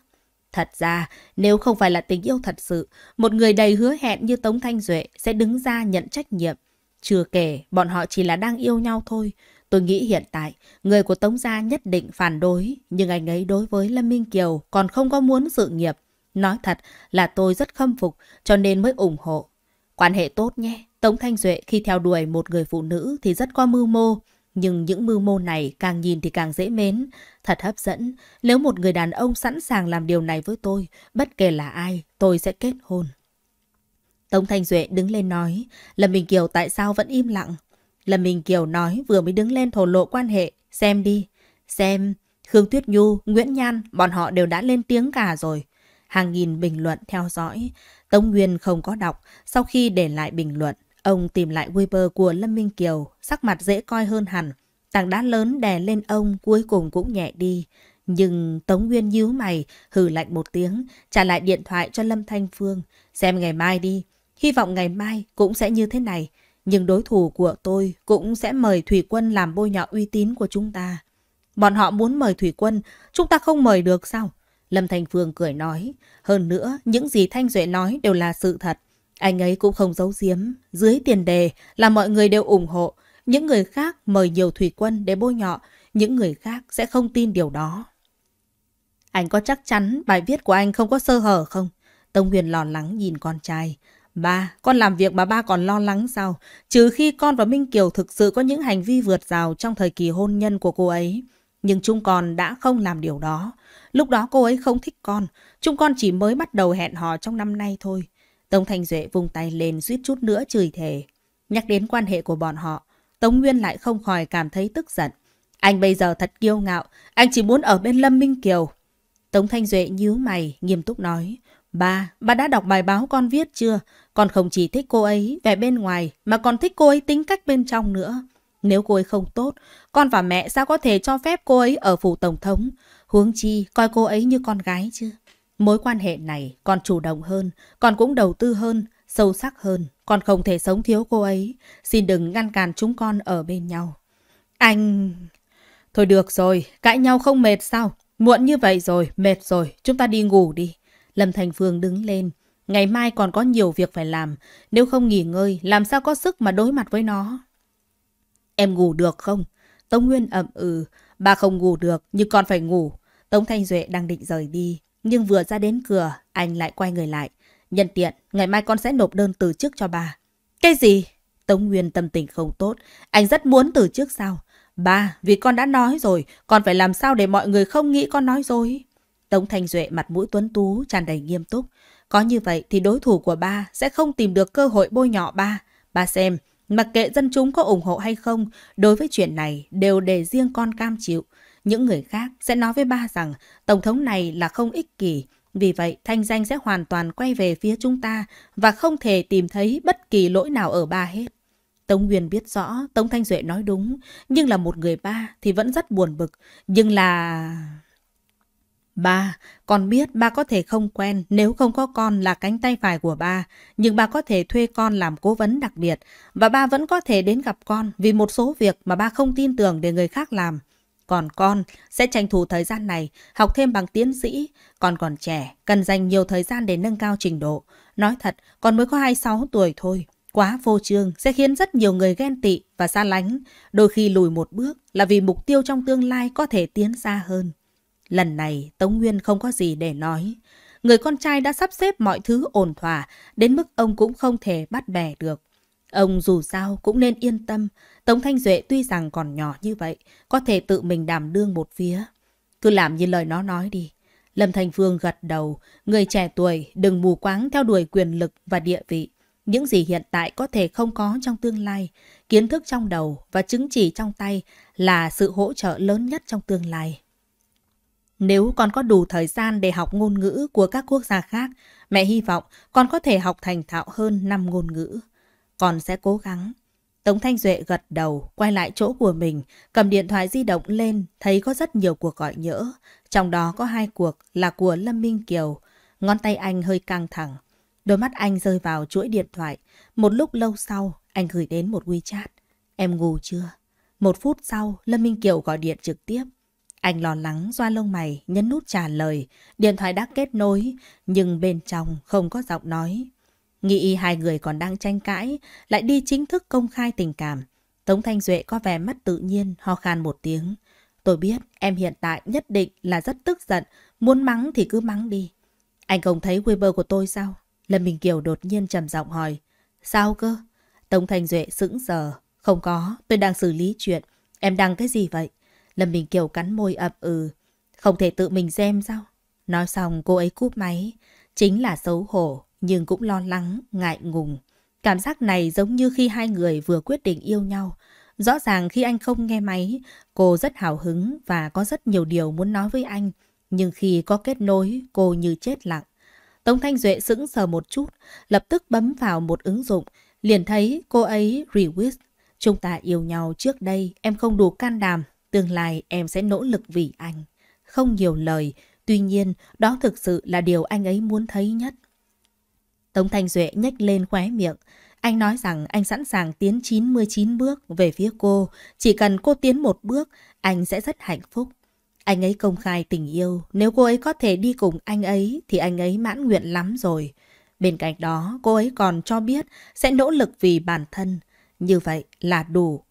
A: Thật ra, nếu không phải là tình yêu thật sự, một người đầy hứa hẹn như Tống Thanh Duệ sẽ đứng ra nhận trách nhiệm. Chưa kể, bọn họ chỉ là đang yêu nhau thôi. Tôi nghĩ hiện tại, người của Tống Gia nhất định phản đối, nhưng anh ấy đối với Lâm Minh Kiều còn không có muốn sự nghiệp. Nói thật là tôi rất khâm phục, cho nên mới ủng hộ. Quan hệ tốt nhé, Tống Thanh Duệ khi theo đuổi một người phụ nữ thì rất có mưu mô. Nhưng những mưu mô này càng nhìn thì càng dễ mến, thật hấp dẫn. Nếu một người đàn ông sẵn sàng làm điều này với tôi, bất kể là ai, tôi sẽ kết hôn. Tống Thanh Duệ đứng lên nói, Lâm bình Kiều tại sao vẫn im lặng? Lâm bình Kiều nói vừa mới đứng lên thổ lộ quan hệ, xem đi. Xem, Khương Tuyết Nhu, Nguyễn Nhan, bọn họ đều đã lên tiếng cả rồi. Hàng nghìn bình luận theo dõi, Tống Nguyên không có đọc, sau khi để lại bình luận, Ông tìm lại Weber của Lâm Minh Kiều, sắc mặt dễ coi hơn hẳn. Tảng đá lớn đè lên ông cuối cùng cũng nhẹ đi. Nhưng Tống Nguyên nhíu mày, hừ lạnh một tiếng, trả lại điện thoại cho Lâm Thanh Phương. Xem ngày mai đi, hy vọng ngày mai cũng sẽ như thế này. Nhưng đối thủ của tôi cũng sẽ mời Thủy Quân làm bôi nhọ uy tín của chúng ta. Bọn họ muốn mời Thủy Quân, chúng ta không mời được sao? Lâm Thành Phương cười nói. Hơn nữa, những gì Thanh Duệ nói đều là sự thật. Anh ấy cũng không giấu giếm, dưới tiền đề là mọi người đều ủng hộ, những người khác mời nhiều thủy quân để bôi nhọ, những người khác sẽ không tin điều đó. Anh có chắc chắn bài viết của anh không có sơ hở không? Tông Huyền lo lắng nhìn con trai. Ba, con làm việc mà ba còn lo lắng sao? Trừ khi con và Minh Kiều thực sự có những hành vi vượt rào trong thời kỳ hôn nhân của cô ấy. Nhưng chúng con đã không làm điều đó. Lúc đó cô ấy không thích con. Chúng con chỉ mới bắt đầu hẹn hò trong năm nay thôi. Tống Thanh Duệ vung tay lên suýt chút nữa chửi thề. Nhắc đến quan hệ của bọn họ, Tống Nguyên lại không khỏi cảm thấy tức giận. Anh bây giờ thật kiêu ngạo, anh chỉ muốn ở bên Lâm Minh Kiều. Tống Thanh Duệ nhíu mày, nghiêm túc nói. Ba, ba đã đọc bài báo con viết chưa? Con không chỉ thích cô ấy về bên ngoài, mà còn thích cô ấy tính cách bên trong nữa. Nếu cô ấy không tốt, con và mẹ sao có thể cho phép cô ấy ở phủ tổng thống? Huống chi, coi cô ấy như con gái chứ? Mối quan hệ này còn chủ động hơn, còn cũng đầu tư hơn, sâu sắc hơn. còn không thể sống thiếu cô ấy. Xin đừng ngăn cản chúng con ở bên nhau. Anh... Thôi được rồi, cãi nhau không mệt sao? Muộn như vậy rồi, mệt rồi, chúng ta đi ngủ đi. Lâm Thành Phương đứng lên. Ngày mai còn có nhiều việc phải làm. Nếu không nghỉ ngơi, làm sao có sức mà đối mặt với nó? Em ngủ được không? Tống Nguyên ậm ừ. Bà không ngủ được, nhưng còn phải ngủ. Tống Thanh Duệ đang định rời đi. Nhưng vừa ra đến cửa, anh lại quay người lại. Nhân tiện, ngày mai con sẽ nộp đơn từ chức cho bà. Cái gì? Tống Nguyên tâm tình không tốt. Anh rất muốn từ chức sao? Ba, vì con đã nói rồi, con phải làm sao để mọi người không nghĩ con nói dối. Tống Thanh Duệ mặt mũi tuấn tú, tràn đầy nghiêm túc. Có như vậy thì đối thủ của ba sẽ không tìm được cơ hội bôi nhọ ba. Ba xem, mặc kệ dân chúng có ủng hộ hay không, đối với chuyện này đều để riêng con cam chịu. Những người khác sẽ nói với ba rằng Tổng thống này là không ích kỷ, vì vậy thanh danh sẽ hoàn toàn quay về phía chúng ta và không thể tìm thấy bất kỳ lỗi nào ở ba hết. Tống Nguyên biết rõ Tống Thanh Duệ nói đúng, nhưng là một người ba thì vẫn rất buồn bực. Nhưng là... Ba, con biết ba có thể không quen nếu không có con là cánh tay phải của ba, nhưng ba có thể thuê con làm cố vấn đặc biệt và ba vẫn có thể đến gặp con vì một số việc mà ba không tin tưởng để người khác làm. Còn con sẽ tranh thủ thời gian này học thêm bằng tiến sĩ. Con còn trẻ, cần dành nhiều thời gian để nâng cao trình độ. Nói thật, con mới có 26 tuổi thôi. Quá vô trương sẽ khiến rất nhiều người ghen tị và xa lánh. Đôi khi lùi một bước là vì mục tiêu trong tương lai có thể tiến xa hơn. Lần này Tống Nguyên không có gì để nói. Người con trai đã sắp xếp mọi thứ ổn thỏa, đến mức ông cũng không thể bắt bẻ được. Ông dù sao cũng nên yên tâm, Tống Thanh Duệ tuy rằng còn nhỏ như vậy, có thể tự mình đảm đương một phía. Cứ làm như lời nó nói đi. Lâm Thành Phương gật đầu, người trẻ tuổi đừng mù quáng theo đuổi quyền lực và địa vị. Những gì hiện tại có thể không có trong tương lai, kiến thức trong đầu và chứng chỉ trong tay là sự hỗ trợ lớn nhất trong tương lai. Nếu con có đủ thời gian để học ngôn ngữ của các quốc gia khác, mẹ hy vọng con có thể học thành thạo hơn 5 ngôn ngữ. Con sẽ cố gắng. Tống Thanh Duệ gật đầu, quay lại chỗ của mình, cầm điện thoại di động lên, thấy có rất nhiều cuộc gọi nhỡ. Trong đó có hai cuộc là của Lâm Minh Kiều. Ngón tay anh hơi căng thẳng. Đôi mắt anh rơi vào chuỗi điện thoại. Một lúc lâu sau, anh gửi đến một WeChat. Em ngủ chưa? Một phút sau, Lâm Minh Kiều gọi điện trực tiếp. Anh lo lắng, doa lông mày, nhấn nút trả lời. Điện thoại đã kết nối, nhưng bên trong không có giọng nói. Nghĩ hai người còn đang tranh cãi, lại đi chính thức công khai tình cảm. Tống Thanh Duệ có vẻ mất tự nhiên, ho khan một tiếng. Tôi biết em hiện tại nhất định là rất tức giận, muốn mắng thì cứ mắng đi. Anh không thấy Weber của tôi sao? Lâm Bình Kiều đột nhiên trầm giọng hỏi. Sao cơ? Tống Thanh Duệ sững sờ. Không có, tôi đang xử lý chuyện. Em đăng cái gì vậy? Lâm Bình Kiều cắn môi ậm ừ. Không thể tự mình xem sao? Nói xong cô ấy cúp máy. Chính là xấu hổ nhưng cũng lo lắng, ngại ngùng. Cảm giác này giống như khi hai người vừa quyết định yêu nhau. Rõ ràng khi anh không nghe máy, cô rất hào hứng và có rất nhiều điều muốn nói với anh. Nhưng khi có kết nối, cô như chết lặng. Tống Thanh Duệ sững sờ một chút, lập tức bấm vào một ứng dụng. Liền thấy cô ấy request. Chúng ta yêu nhau trước đây, em không đủ can đảm. Tương lai em sẽ nỗ lực vì anh. Không nhiều lời, tuy nhiên đó thực sự là điều anh ấy muốn thấy nhất. Tống Thanh Duệ nhếch lên khóe miệng. Anh nói rằng anh sẵn sàng tiến 99 bước về phía cô. Chỉ cần cô tiến một bước, anh sẽ rất hạnh phúc. Anh ấy công khai tình yêu. Nếu cô ấy có thể đi cùng anh ấy thì anh ấy mãn nguyện lắm rồi. Bên cạnh đó, cô ấy còn cho biết sẽ nỗ lực vì bản thân. Như vậy là đủ.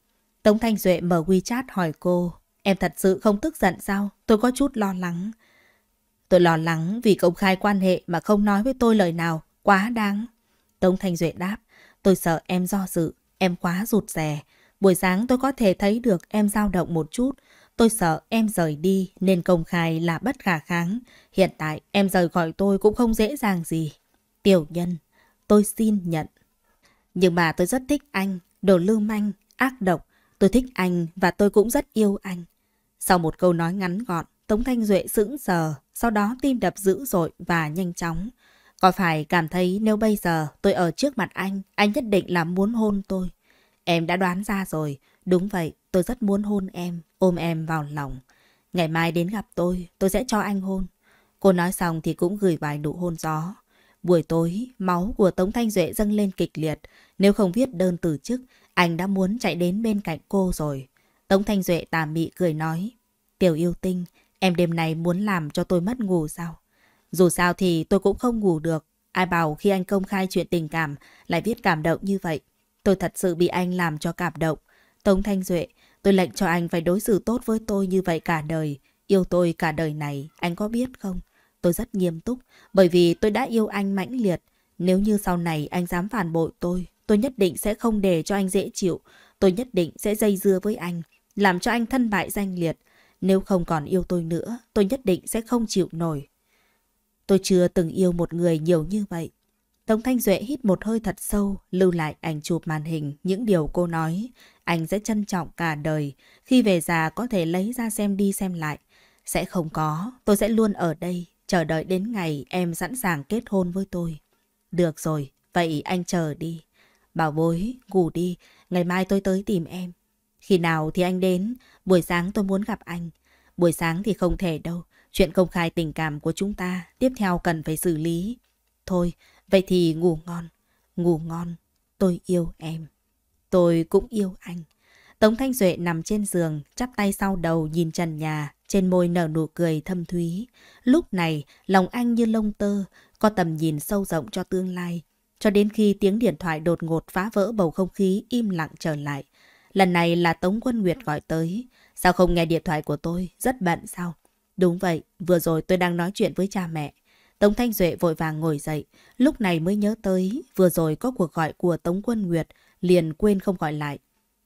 A: Tống Thanh Duệ mở WeChat hỏi cô. Em thật sự không tức giận sao? Tôi có chút lo lắng. Tôi lo lắng vì công khai quan hệ mà không nói với tôi lời nào. Quá đáng. Tống Thanh Duệ đáp, tôi sợ em do dự, em quá rụt rè. Buổi sáng tôi có thể thấy được em dao động một chút. Tôi sợ em rời đi nên công khai là bất khả kháng. Hiện tại em rời khỏi tôi cũng không dễ dàng gì. Tiểu nhân, tôi xin nhận. Nhưng mà tôi rất thích anh, đồ lưu manh, ác độc. Tôi thích anh và tôi cũng rất yêu anh. Sau một câu nói ngắn gọn, Tống Thanh Duệ sững sờ, sau đó tim đập dữ dội và nhanh chóng. Có phải cảm thấy nếu bây giờ tôi ở trước mặt anh, anh nhất định là muốn hôn tôi? Em đã đoán ra rồi. Đúng vậy, tôi rất muốn hôn em, ôm em vào lòng. Ngày mai đến gặp tôi, tôi sẽ cho anh hôn. Cô nói xong thì cũng gửi vài nụ hôn gió. Buổi tối, máu của Tống Thanh Duệ dâng lên kịch liệt. Nếu không viết đơn từ chức, anh đã muốn chạy đến bên cạnh cô rồi. Tống Thanh Duệ tà mị cười nói. Tiểu yêu tinh, em đêm nay muốn làm cho tôi mất ngủ sao? Dù sao thì tôi cũng không ngủ được. Ai bảo khi anh công khai chuyện tình cảm lại viết cảm động như vậy. Tôi thật sự bị anh làm cho cảm động. Tống Thanh Duệ, tôi lệnh cho anh phải đối xử tốt với tôi như vậy cả đời. Yêu tôi cả đời này, anh có biết không? Tôi rất nghiêm túc, bởi vì tôi đã yêu anh mãnh liệt. Nếu như sau này anh dám phản bội tôi, tôi nhất định sẽ không để cho anh dễ chịu. Tôi nhất định sẽ dây dưa với anh, làm cho anh thân bại danh liệt. Nếu không còn yêu tôi nữa, tôi nhất định sẽ không chịu nổi. Tôi chưa từng yêu một người nhiều như vậy. Tống Thanh Duệ hít một hơi thật sâu, lưu lại ảnh chụp màn hình, những điều cô nói. Anh sẽ trân trọng cả đời, khi về già có thể lấy ra xem đi xem lại. Sẽ không có, tôi sẽ luôn ở đây, chờ đợi đến ngày em sẵn sàng kết hôn với tôi. Được rồi, vậy anh chờ đi. Bảo bối, ngủ đi, ngày mai tôi tới tìm em. Khi nào thì anh đến, buổi sáng tôi muốn gặp anh. Buổi sáng thì không thể đâu, Chuyện công khai tình cảm của chúng ta tiếp theo cần phải xử lý. Thôi, vậy thì ngủ ngon, ngủ ngon, tôi yêu em. Tôi cũng yêu anh. Tống Thanh Duệ nằm trên giường, chắp tay sau đầu nhìn trần nhà, trên môi nở nụ cười thâm thúy. Lúc này, lòng anh như lông tơ, có tầm nhìn sâu rộng cho tương lai. Cho đến khi tiếng điện thoại đột ngột phá vỡ bầu không khí im lặng trở lại. Lần này là Tống Quân Nguyệt gọi tới. Sao không nghe điện thoại của tôi? Rất bận sao? Đúng vậy, vừa rồi tôi đang nói chuyện với cha mẹ. Tống Thanh Duệ vội vàng ngồi dậy, lúc này mới nhớ tới vừa rồi có cuộc gọi của Tống Quân Nguyệt, liền quên không gọi lại.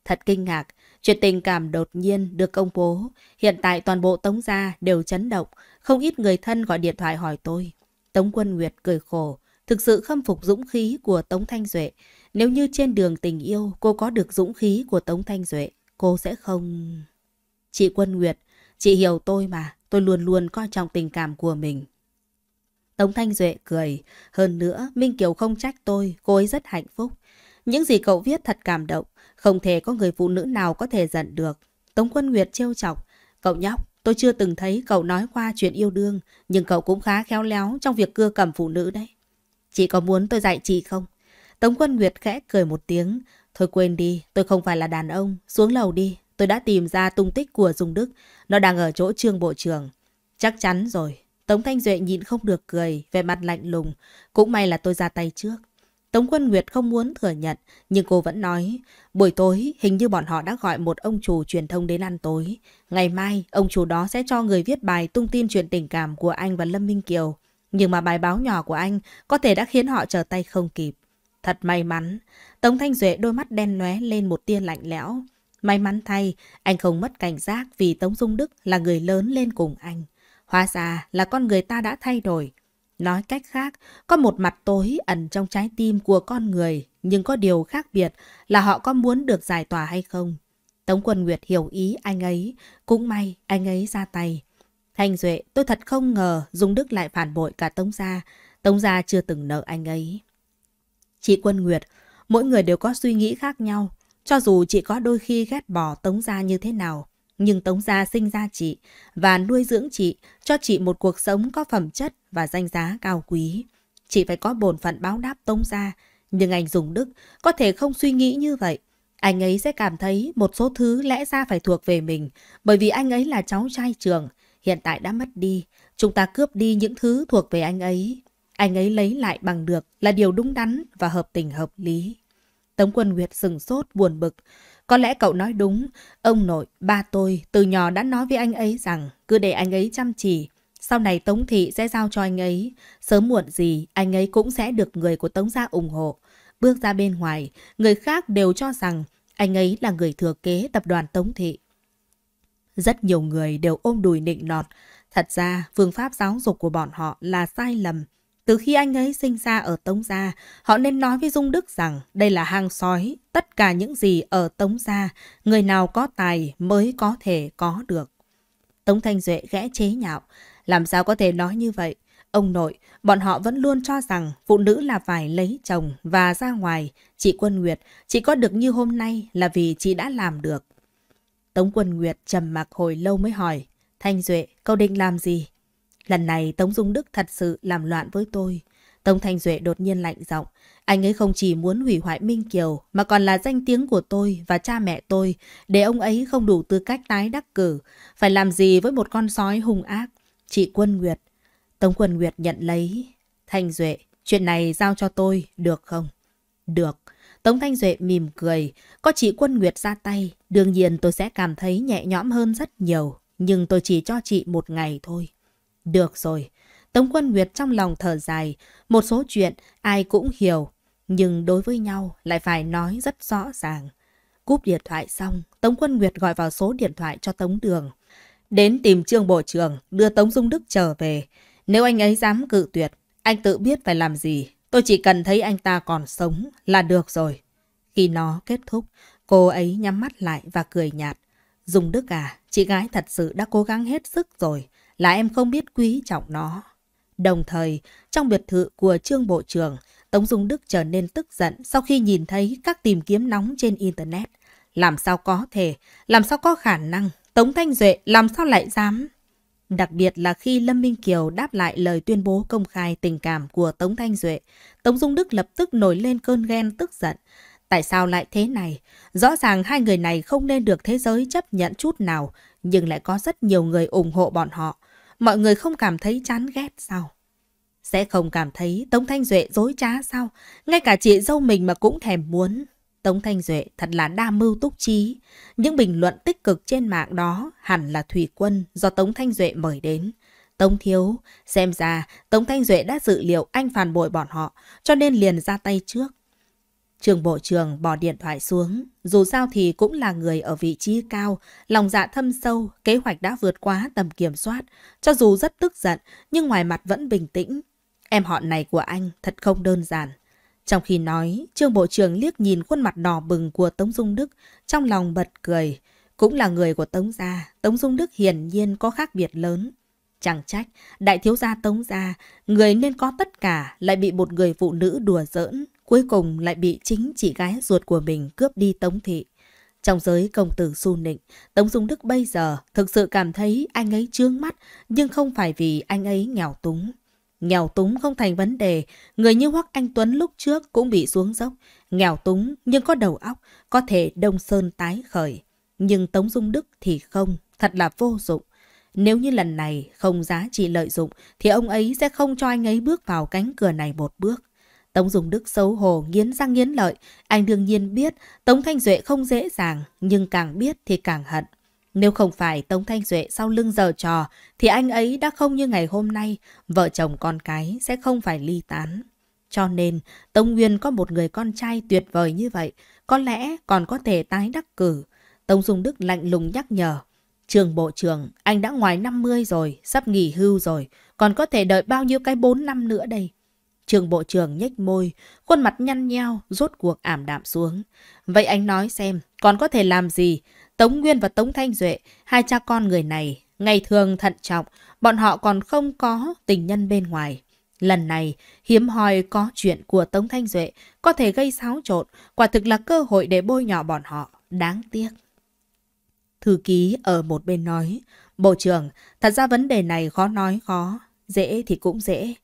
A: Thật kinh ngạc, chuyện tình cảm đột nhiên được công bố, hiện tại toàn bộ Tống gia đều chấn động, không ít người thân gọi điện thoại hỏi tôi. Tống Quân Nguyệt cười khổ, thực sự khâm phục dũng khí của Tống Thanh Duệ. Nếu như trên đường tình yêu cô có được dũng khí của Tống Thanh Duệ, cô sẽ không... Chị Quân Nguyệt, chị hiểu tôi mà, tôi luôn luôn coi trọng tình cảm của mình. Tống Thanh Duệ cười. Hơn nữa, Minh Kiều không trách tôi, cô ấy rất hạnh phúc. Những gì cậu viết thật cảm động, không thể có người phụ nữ nào có thể giận được. Tống Quân Nguyệt trêu chọc. Cậu nhóc, tôi chưa từng thấy cậu nói qua chuyện yêu đương, nhưng cậu cũng khá khéo léo trong việc cưa cầm phụ nữ đấy. Chị có muốn tôi dạy chị không? Tống Quân Nguyệt khẽ cười một tiếng. Thôi quên đi, tôi không phải là đàn ông. Xuống lầu đi, tôi đã tìm ra tung tích của Dung Đức. Nó đang ở chỗ trương bộ trưởng. Chắc chắn rồi. Tống Thanh Duệ nhịn không được cười, về mặt lạnh lùng. Cũng may là tôi ra tay trước. Tống Quân Nguyệt không muốn thừa nhận, nhưng cô vẫn nói, buổi tối hình như bọn họ đã gọi một ông chủ truyền thông đến ăn tối. Ngày mai, ông chủ đó sẽ cho người viết bài tung tin chuyện tình cảm của anh và Lâm Minh Kiều. Nhưng mà bài báo nhỏ của anh có thể đã khiến họ trở tay không kịp. Thật may mắn, Tống Thanh Duệ đôi mắt đen lóe lên một tia lạnh lẽo. May mắn thay, anh không mất cảnh giác vì Tống Dung Đức là người lớn lên cùng anh. Hóa ra là con người ta đã thay đổi. Nói cách khác, có một mặt tối ẩn trong trái tim của con người, nhưng có điều khác biệt là họ có muốn được giải tỏa hay không. Tống Quân Nguyệt hiểu ý anh ấy, cũng may anh ấy ra tay. Thanh Duệ, tôi thật không ngờ Dung Đức lại phản bội cả Tống Gia. Tống Gia chưa từng nợ anh ấy. Chị Quân Nguyệt, mỗi người đều có suy nghĩ khác nhau. Cho dù chị có đôi khi ghét bỏ Tống Gia như thế nào, nhưng Tống Gia sinh ra chị và nuôi dưỡng chị, cho chị một cuộc sống có phẩm chất và danh giá cao quý. Chị phải có bổn phận báo đáp Tống Gia, nhưng anh Dùng Đức có thể không suy nghĩ như vậy. Anh ấy sẽ cảm thấy một số thứ lẽ ra phải thuộc về mình, bởi vì anh ấy là cháu trai trường, hiện tại đã mất đi. Chúng ta cướp đi những thứ thuộc về anh ấy. Anh ấy lấy lại bằng được là điều đúng đắn và hợp tình hợp lý. Tống Quân Nguyệt sừng sốt, buồn bực. Có lẽ cậu nói đúng. Ông nội, ba tôi, từ nhỏ đã nói với anh ấy rằng cứ để anh ấy chăm chỉ. Sau này Tống Thị sẽ giao cho anh ấy. Sớm muộn gì, anh ấy cũng sẽ được người của Tống gia ủng hộ. Bước ra bên ngoài, người khác đều cho rằng anh ấy là người thừa kế tập đoàn Tống Thị. Rất nhiều người đều ôm đùi nịnh nọt. Thật ra, phương pháp giáo dục của bọn họ là sai lầm. Từ khi anh ấy sinh ra ở Tống Gia, họ nên nói với Dung Đức rằng đây là hang sói, tất cả những gì ở Tống Gia, người nào có tài mới có thể có được. Tống Thanh Duệ ghẽ chế nhạo, làm sao có thể nói như vậy? Ông nội, bọn họ vẫn luôn cho rằng phụ nữ là phải lấy chồng và ra ngoài. Chị Quân Nguyệt, chị có được như hôm nay là vì chị đã làm được. Tống Quân Nguyệt trầm mặc hồi lâu mới hỏi, Thanh Duệ, cậu định làm gì? Lần này Tống Dung Đức thật sự làm loạn với tôi. Tống Thanh Duệ đột nhiên lạnh giọng. Anh ấy không chỉ muốn hủy hoại Minh Kiều mà còn là danh tiếng của tôi và cha mẹ tôi để ông ấy không đủ tư cách tái đắc cử. Phải làm gì với một con sói hung ác? Chị Quân Nguyệt. Tống Quân Nguyệt nhận lấy. Thanh Duệ, chuyện này giao cho tôi, được không? Được. Tống Thanh Duệ mỉm cười. Có chị Quân Nguyệt ra tay, đương nhiên tôi sẽ cảm thấy nhẹ nhõm hơn rất nhiều. Nhưng tôi chỉ cho chị một ngày thôi. Được rồi, Tống Quân Nguyệt trong lòng thở dài, một số chuyện ai cũng hiểu, nhưng đối với nhau lại phải nói rất rõ ràng. Cúp điện thoại xong, Tống Quân Nguyệt gọi vào số điện thoại cho Tống Đường. Đến tìm Trương Bộ trưởng, đưa Tống Dung Đức trở về. Nếu anh ấy dám cự tuyệt, anh tự biết phải làm gì. Tôi chỉ cần thấy anh ta còn sống là được rồi. Khi nó kết thúc, cô ấy nhắm mắt lại và cười nhạt. Dung Đức à, chị gái thật sự đã cố gắng hết sức rồi là em không biết quý trọng nó. Đồng thời, trong biệt thự của Trương Bộ trưởng, Tống Dung Đức trở nên tức giận sau khi nhìn thấy các tìm kiếm nóng trên Internet. Làm sao có thể, làm sao có khả năng, Tống Thanh Duệ làm sao lại dám? Đặc biệt là khi Lâm Minh Kiều đáp lại lời tuyên bố công khai tình cảm của Tống Thanh Duệ, Tống Dung Đức lập tức nổi lên cơn ghen tức giận. Tại sao lại thế này? Rõ ràng hai người này không nên được thế giới chấp nhận chút nào, nhưng lại có rất nhiều người ủng hộ bọn họ mọi người không cảm thấy chán ghét sao? Sẽ không cảm thấy Tống Thanh Duệ dối trá sao? Ngay cả chị dâu mình mà cũng thèm muốn. Tống Thanh Duệ thật là đa mưu túc trí. Những bình luận tích cực trên mạng đó hẳn là Thủy Quân do Tống Thanh Duệ mời đến. Tống Thiếu, xem ra Tống Thanh Duệ đã dự liệu anh phản bội bọn họ, cho nên liền ra tay trước. Trường Bộ trưởng bỏ điện thoại xuống, dù sao thì cũng là người ở vị trí cao, lòng dạ thâm sâu, kế hoạch đã vượt quá tầm kiểm soát, cho dù rất tức giận nhưng ngoài mặt vẫn bình tĩnh. Em họ này của anh thật không đơn giản. Trong khi nói, Trương Bộ trưởng liếc nhìn khuôn mặt đỏ bừng của Tống Dung Đức, trong lòng bật cười. Cũng là người của Tống gia, Tống Dung Đức hiển nhiên có khác biệt lớn. Chẳng trách, đại thiếu gia tống gia, người nên có tất cả lại bị một người phụ nữ đùa giỡn, cuối cùng lại bị chính chị gái ruột của mình cướp đi tống thị. Trong giới công tử su nịnh, Tống Dung Đức bây giờ thực sự cảm thấy anh ấy trướng mắt, nhưng không phải vì anh ấy nghèo túng. Nghèo túng không thành vấn đề, người như Hoắc Anh Tuấn lúc trước cũng bị xuống dốc. Nghèo túng nhưng có đầu óc, có thể đông sơn tái khởi. Nhưng Tống Dung Đức thì không, thật là vô dụng. Nếu như lần này không giá trị lợi dụng thì ông ấy sẽ không cho anh ấy bước vào cánh cửa này một bước. Tống Dung Đức xấu hổ nghiến răng nghiến lợi. Anh đương nhiên biết Tống Thanh Duệ không dễ dàng nhưng càng biết thì càng hận. Nếu không phải Tống Thanh Duệ sau lưng giờ trò thì anh ấy đã không như ngày hôm nay vợ chồng con cái sẽ không phải ly tán. Cho nên Tống Nguyên có một người con trai tuyệt vời như vậy có lẽ còn có thể tái đắc cử. Tống Dung Đức lạnh lùng nhắc nhở Trường Bộ trưởng, anh đã ngoài 50 rồi, sắp nghỉ hưu rồi, còn có thể đợi bao nhiêu cái 4 năm nữa đây. Trường Bộ trưởng nhếch môi, khuôn mặt nhăn nheo, rốt cuộc ảm đạm xuống. Vậy anh nói xem, còn có thể làm gì? Tống Nguyên và Tống Thanh Duệ, hai cha con người này, ngày thường thận trọng, bọn họ còn không có tình nhân bên ngoài. Lần này, hiếm hoi có chuyện của Tống Thanh Duệ có thể gây xáo trộn, quả thực là cơ hội để bôi nhọ bọn họ, đáng tiếc. Thư ký ở một bên nói, Bộ trưởng, thật ra vấn đề này khó nói khó, dễ thì cũng dễ.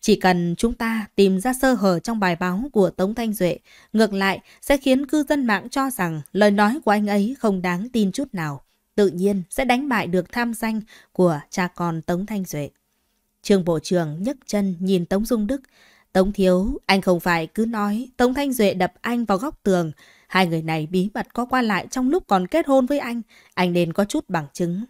A: Chỉ cần chúng ta tìm ra sơ hở trong bài báo của Tống Thanh Duệ, ngược lại sẽ khiến cư dân mạng cho rằng lời nói của anh ấy không đáng tin chút nào. Tự nhiên sẽ đánh bại được tham danh của cha con Tống Thanh Duệ. trường Bộ trưởng nhấc chân nhìn Tống Dung Đức. Tống Thiếu, anh không phải cứ nói Tống Thanh Duệ đập anh vào góc tường, Hai người này bí mật có qua lại trong lúc còn kết hôn với anh, anh nên có chút bằng chứng.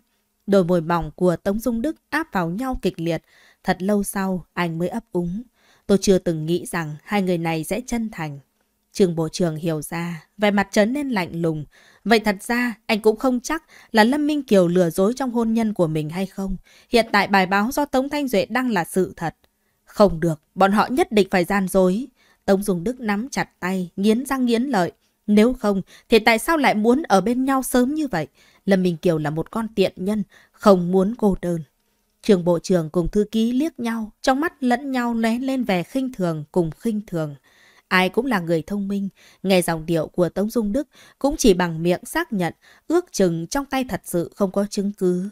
A: Đôi môi mỏng của Tống Dung Đức áp vào nhau kịch liệt, thật lâu sau anh mới ấp úng. Tôi chưa từng nghĩ rằng hai người này sẽ chân thành. Trường Bộ trưởng hiểu ra, vẻ mặt trở nên lạnh lùng. Vậy thật ra, anh cũng không chắc là Lâm Minh Kiều lừa dối trong hôn nhân của mình hay không. Hiện tại bài báo do Tống Thanh Duệ đăng là sự thật. Không được, bọn họ nhất định phải gian dối. Tống Dung Đức nắm chặt tay, nghiến răng nghiến lợi. Nếu không, thì tại sao lại muốn ở bên nhau sớm như vậy? Lâm Minh Kiều là một con tiện nhân, không muốn cô đơn. Trường bộ trưởng cùng thư ký liếc nhau, trong mắt lẫn nhau lóe lên vẻ khinh thường cùng khinh thường. Ai cũng là người thông minh, nghe dòng điệu của Tống Dung Đức cũng chỉ bằng miệng xác nhận, ước chừng trong tay thật sự không có chứng cứ.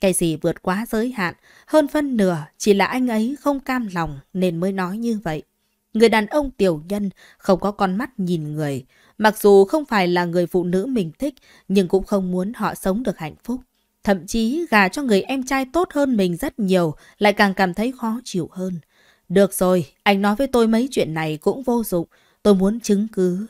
A: Cái gì vượt quá giới hạn, hơn phân nửa chỉ là anh ấy không cam lòng nên mới nói như vậy. Người đàn ông tiểu nhân không có con mắt nhìn người, Mặc dù không phải là người phụ nữ mình thích, nhưng cũng không muốn họ sống được hạnh phúc. Thậm chí gà cho người em trai tốt hơn mình rất nhiều, lại càng cảm thấy khó chịu hơn. Được rồi, anh nói với tôi mấy chuyện này cũng vô dụng. Tôi muốn chứng cứ.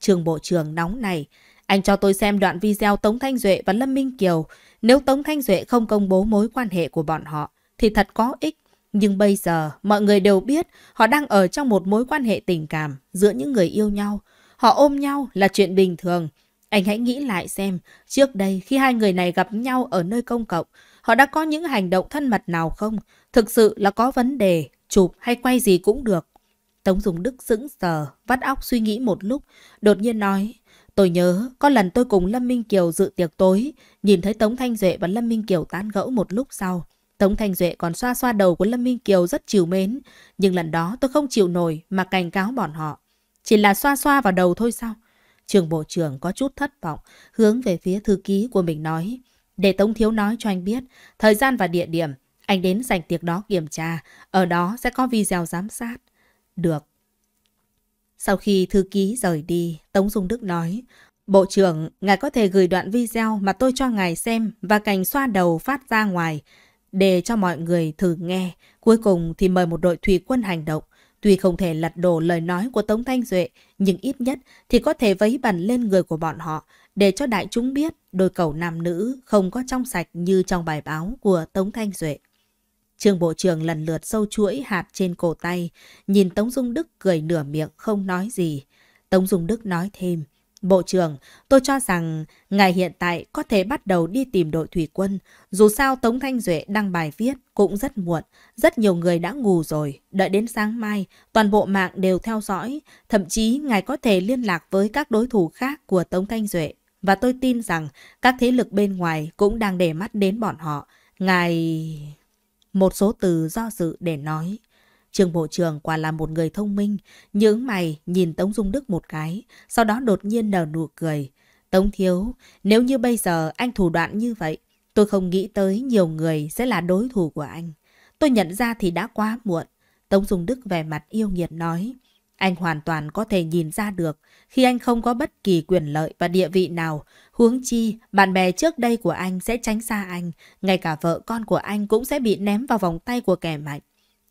A: Trường bộ trưởng nóng này, anh cho tôi xem đoạn video Tống Thanh Duệ và Lâm Minh Kiều. Nếu Tống Thanh Duệ không công bố mối quan hệ của bọn họ, thì thật có ích. Nhưng bây giờ, mọi người đều biết họ đang ở trong một mối quan hệ tình cảm giữa những người yêu nhau. Họ ôm nhau là chuyện bình thường. Anh hãy nghĩ lại xem, trước đây khi hai người này gặp nhau ở nơi công cộng, họ đã có những hành động thân mật nào không? Thực sự là có vấn đề, chụp hay quay gì cũng được. Tống Dùng Đức sững sờ, vắt óc suy nghĩ một lúc, đột nhiên nói, tôi nhớ có lần tôi cùng Lâm Minh Kiều dự tiệc tối, nhìn thấy Tống Thanh Duệ và Lâm Minh Kiều tán gẫu một lúc sau. Tống Thanh Duệ còn xoa xoa đầu của Lâm Minh Kiều rất chiều mến, nhưng lần đó tôi không chịu nổi mà cảnh cáo bọn họ. Chỉ là xoa xoa vào đầu thôi sao? Trường Bộ trưởng có chút thất vọng, hướng về phía thư ký của mình nói. Để Tống Thiếu nói cho anh biết, thời gian và địa điểm, anh đến dành tiệc đó kiểm tra, ở đó sẽ có video giám sát. Được. Sau khi thư ký rời đi, Tống Dung Đức nói, Bộ trưởng, ngài có thể gửi đoạn video mà tôi cho ngài xem và cành xoa đầu phát ra ngoài, để cho mọi người thử nghe. Cuối cùng thì mời một đội thủy quân hành động, Tuy không thể lật đổ lời nói của Tống Thanh Duệ, nhưng ít nhất thì có thể vấy bẩn lên người của bọn họ để cho đại chúng biết đôi cầu nam nữ không có trong sạch như trong bài báo của Tống Thanh Duệ. Trương Bộ trưởng lần lượt sâu chuỗi hạt trên cổ tay, nhìn Tống Dung Đức cười nửa miệng không nói gì. Tống Dung Đức nói thêm. Bộ trưởng, tôi cho rằng ngài hiện tại có thể bắt đầu đi tìm đội thủy quân. Dù sao Tống Thanh Duệ đăng bài viết cũng rất muộn. Rất nhiều người đã ngủ rồi. Đợi đến sáng mai, toàn bộ mạng đều theo dõi. Thậm chí ngài có thể liên lạc với các đối thủ khác của Tống Thanh Duệ. Và tôi tin rằng các thế lực bên ngoài cũng đang để mắt đến bọn họ. Ngài... Một số từ do dự để nói. Trương Bộ trưởng quả là một người thông minh, những mày nhìn Tống Dung Đức một cái, sau đó đột nhiên nở nụ cười. Tống Thiếu, nếu như bây giờ anh thủ đoạn như vậy, tôi không nghĩ tới nhiều người sẽ là đối thủ của anh. Tôi nhận ra thì đã quá muộn. Tống Dung Đức vẻ mặt yêu nghiệt nói. Anh hoàn toàn có thể nhìn ra được khi anh không có bất kỳ quyền lợi và địa vị nào. Huống chi, bạn bè trước đây của anh sẽ tránh xa anh. Ngay cả vợ con của anh cũng sẽ bị ném vào vòng tay của kẻ mạnh.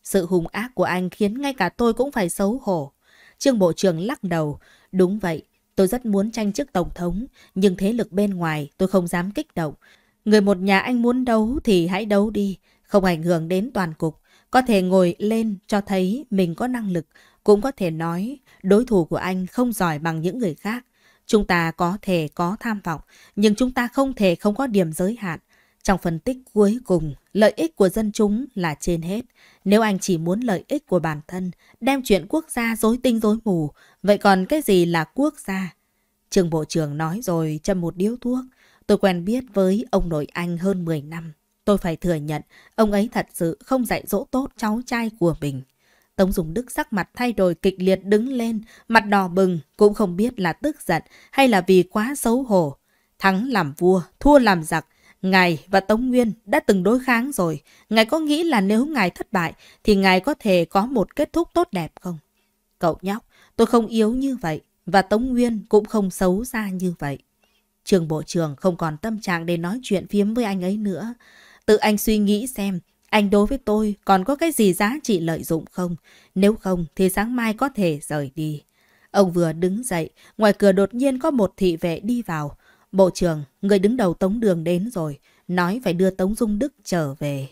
A: Sự hung ác của anh khiến ngay cả tôi cũng phải xấu hổ. Trương Bộ trưởng lắc đầu. Đúng vậy, tôi rất muốn tranh chức Tổng thống, nhưng thế lực bên ngoài tôi không dám kích động. Người một nhà anh muốn đấu thì hãy đấu đi, không ảnh hưởng đến toàn cục. Có thể ngồi lên cho thấy mình có năng lực, cũng có thể nói đối thủ của anh không giỏi bằng những người khác. Chúng ta có thể có tham vọng, nhưng chúng ta không thể không có điểm giới hạn. Trong phân tích cuối cùng, lợi ích của dân chúng là trên hết. Nếu anh chỉ muốn lợi ích của bản thân, đem chuyện quốc gia dối tinh dối mù, vậy còn cái gì là quốc gia? Trường Bộ trưởng nói rồi châm một điếu thuốc. Tôi quen biết với ông nội anh hơn 10 năm. Tôi phải thừa nhận, ông ấy thật sự không dạy dỗ tốt cháu trai của mình. Tống Dùng Đức sắc mặt thay đổi kịch liệt đứng lên, mặt đỏ bừng, cũng không biết là tức giận hay là vì quá xấu hổ. Thắng làm vua, thua làm giặc, Ngài và Tống Nguyên đã từng đối kháng rồi. Ngài có nghĩ là nếu ngài thất bại thì ngài có thể có một kết thúc tốt đẹp không? Cậu nhóc, tôi không yếu như vậy và Tống Nguyên cũng không xấu xa như vậy. Trường Bộ trưởng không còn tâm trạng để nói chuyện phiếm với anh ấy nữa. Tự anh suy nghĩ xem, anh đối với tôi còn có cái gì giá trị lợi dụng không? Nếu không thì sáng mai có thể rời đi. Ông vừa đứng dậy, ngoài cửa đột nhiên có một thị vệ đi vào. Bộ trưởng, người đứng đầu Tống Đường đến rồi, nói phải đưa Tống Dung Đức trở về.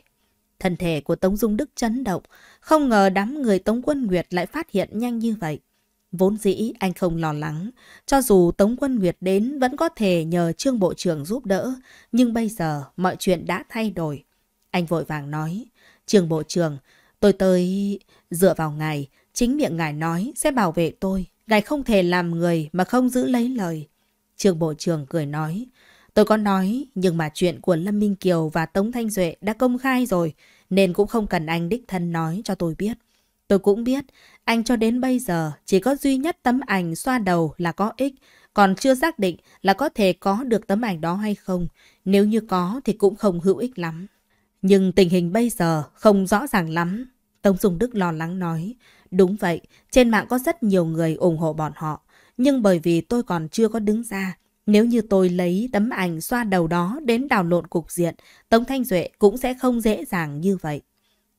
A: Thân thể của Tống Dung Đức chấn động, không ngờ đám người Tống Quân Nguyệt lại phát hiện nhanh như vậy. Vốn dĩ anh không lo lắng, cho dù Tống Quân Nguyệt đến vẫn có thể nhờ Trương Bộ trưởng giúp đỡ, nhưng bây giờ mọi chuyện đã thay đổi. Anh vội vàng nói, Trương Bộ trưởng, tôi tới dựa vào ngài, chính miệng ngài nói sẽ bảo vệ tôi, ngài không thể làm người mà không giữ lấy lời trường Bộ trưởng cười nói. Tôi có nói, nhưng mà chuyện của Lâm Minh Kiều và Tống Thanh Duệ đã công khai rồi, nên cũng không cần anh đích thân nói cho tôi biết. Tôi cũng biết, anh cho đến bây giờ chỉ có duy nhất tấm ảnh xoa đầu là có ích, còn chưa xác định là có thể có được tấm ảnh đó hay không. Nếu như có thì cũng không hữu ích lắm. Nhưng tình hình bây giờ không rõ ràng lắm. Tống Dung Đức lo lắng nói. Đúng vậy, trên mạng có rất nhiều người ủng hộ bọn họ nhưng bởi vì tôi còn chưa có đứng ra. Nếu như tôi lấy tấm ảnh xoa đầu đó đến đào lộn cục diện, Tống Thanh Duệ cũng sẽ không dễ dàng như vậy.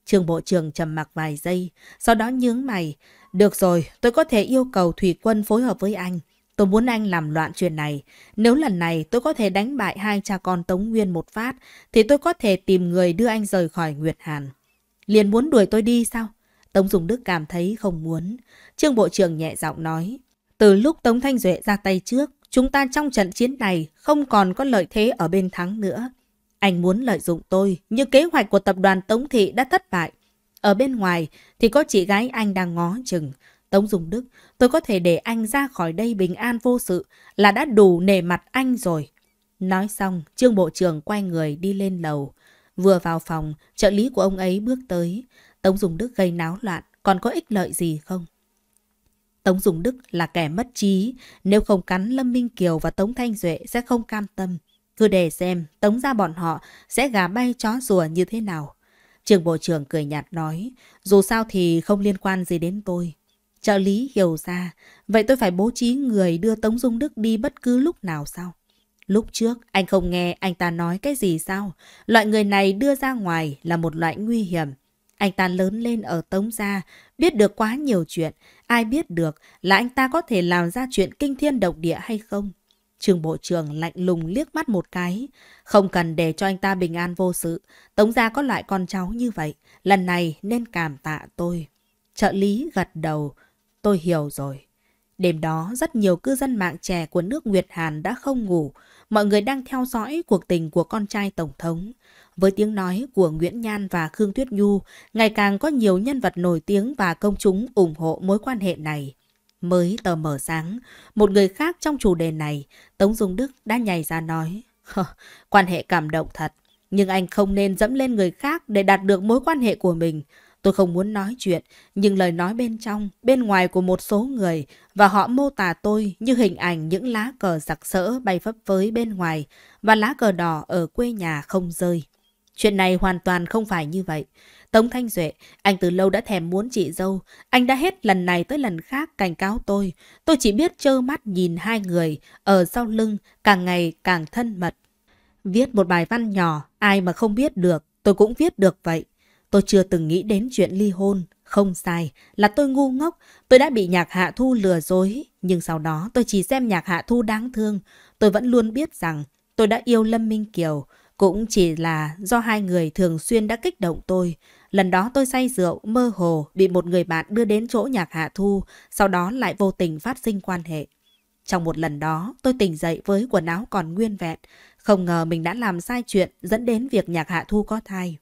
A: Trường Bộ trưởng trầm mặc vài giây, sau đó nhướng mày. Được rồi, tôi có thể yêu cầu Thủy Quân phối hợp với anh. Tôi muốn anh làm loạn chuyện này. Nếu lần này tôi có thể đánh bại hai cha con Tống Nguyên một phát, thì tôi có thể tìm người đưa anh rời khỏi Nguyệt Hàn. Liền muốn đuổi tôi đi sao? Tống Dùng Đức cảm thấy không muốn. Trương Bộ trưởng nhẹ giọng nói. Từ lúc Tống Thanh Duệ ra tay trước, chúng ta trong trận chiến này không còn có lợi thế ở bên thắng nữa. Anh muốn lợi dụng tôi, nhưng kế hoạch của tập đoàn Tống Thị đã thất bại. Ở bên ngoài thì có chị gái anh đang ngó chừng. Tống Dung Đức, tôi có thể để anh ra khỏi đây bình an vô sự là đã đủ nề mặt anh rồi. Nói xong, Trương Bộ trưởng quay người đi lên lầu. Vừa vào phòng, trợ lý của ông ấy bước tới. Tống Dung Đức gây náo loạn, còn có ích lợi gì không? Tống Dung Đức là kẻ mất trí, nếu không cắn Lâm Minh Kiều và Tống Thanh Duệ sẽ không cam tâm. Cứ để xem Tống ra bọn họ sẽ gà bay chó rùa như thế nào. Trường Bộ trưởng cười nhạt nói, dù sao thì không liên quan gì đến tôi. Trợ lý hiểu ra, vậy tôi phải bố trí người đưa Tống Dung Đức đi bất cứ lúc nào sao? Lúc trước, anh không nghe anh ta nói cái gì sao? Loại người này đưa ra ngoài là một loại nguy hiểm. Anh ta lớn lên ở Tống Gia, biết được quá nhiều chuyện, Ai biết được là anh ta có thể làm ra chuyện kinh thiên động địa hay không? Trường Bộ trưởng lạnh lùng liếc mắt một cái. Không cần để cho anh ta bình an vô sự. Tống gia có lại con cháu như vậy. Lần này nên cảm tạ tôi. Trợ lý gật đầu. Tôi hiểu rồi. Đêm đó, rất nhiều cư dân mạng trẻ của nước Nguyệt Hàn đã không ngủ. Mọi người đang theo dõi cuộc tình của con trai Tổng thống. Với tiếng nói của Nguyễn Nhan và Khương Tuyết Nhu, ngày càng có nhiều nhân vật nổi tiếng và công chúng ủng hộ mối quan hệ này. Mới tờ mở sáng, một người khác trong chủ đề này, Tống Dung Đức đã nhảy ra nói, quan hệ cảm động thật, nhưng anh không nên dẫm lên người khác để đạt được mối quan hệ của mình. Tôi không muốn nói chuyện, nhưng lời nói bên trong, bên ngoài của một số người và họ mô tả tôi như hình ảnh những lá cờ giặc sỡ bay phấp phới bên ngoài và lá cờ đỏ ở quê nhà không rơi. Chuyện này hoàn toàn không phải như vậy. Tống Thanh Duệ, anh từ lâu đã thèm muốn chị dâu. Anh đã hết lần này tới lần khác cảnh cáo tôi. Tôi chỉ biết trơ mắt nhìn hai người ở sau lưng càng ngày càng thân mật. Viết một bài văn nhỏ, ai mà không biết được, tôi cũng viết được vậy. Tôi chưa từng nghĩ đến chuyện ly hôn. Không sai, là tôi ngu ngốc, tôi đã bị nhạc hạ thu lừa dối. Nhưng sau đó tôi chỉ xem nhạc hạ thu đáng thương. Tôi vẫn luôn biết rằng tôi đã yêu Lâm Minh Kiều. Cũng chỉ là do hai người thường xuyên đã kích động tôi. Lần đó tôi say rượu, mơ hồ, bị một người bạn đưa đến chỗ nhạc hạ thu, sau đó lại vô tình phát sinh quan hệ. Trong một lần đó, tôi tỉnh dậy với quần áo còn nguyên vẹn. Không ngờ mình đã làm sai chuyện dẫn đến việc nhạc hạ thu có thai.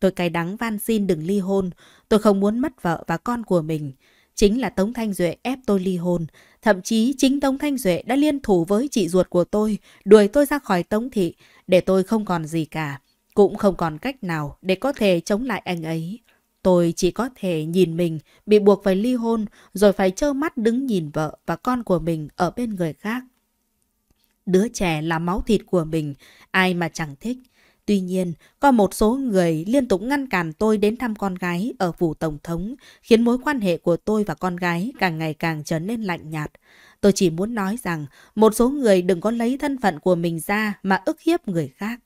A: Tôi cay đắng van xin đừng ly hôn. Tôi không muốn mất vợ và con của mình. Chính là Tống Thanh Duệ ép tôi ly hôn. Thậm chí chính Tống Thanh Duệ đã liên thủ với chị ruột của tôi, đuổi tôi ra khỏi Tống Thị, để tôi không còn gì cả. Cũng không còn cách nào để có thể chống lại anh ấy. Tôi chỉ có thể nhìn mình bị buộc phải ly hôn rồi phải trơ mắt đứng nhìn vợ và con của mình ở bên người khác. Đứa trẻ là máu thịt của mình, ai mà chẳng thích. Tuy nhiên, có một số người liên tục ngăn cản tôi đến thăm con gái ở phủ Tổng thống, khiến mối quan hệ của tôi và con gái càng ngày càng trở nên lạnh nhạt. Tôi chỉ muốn nói rằng một số người đừng có lấy thân phận của mình ra mà ức hiếp người khác.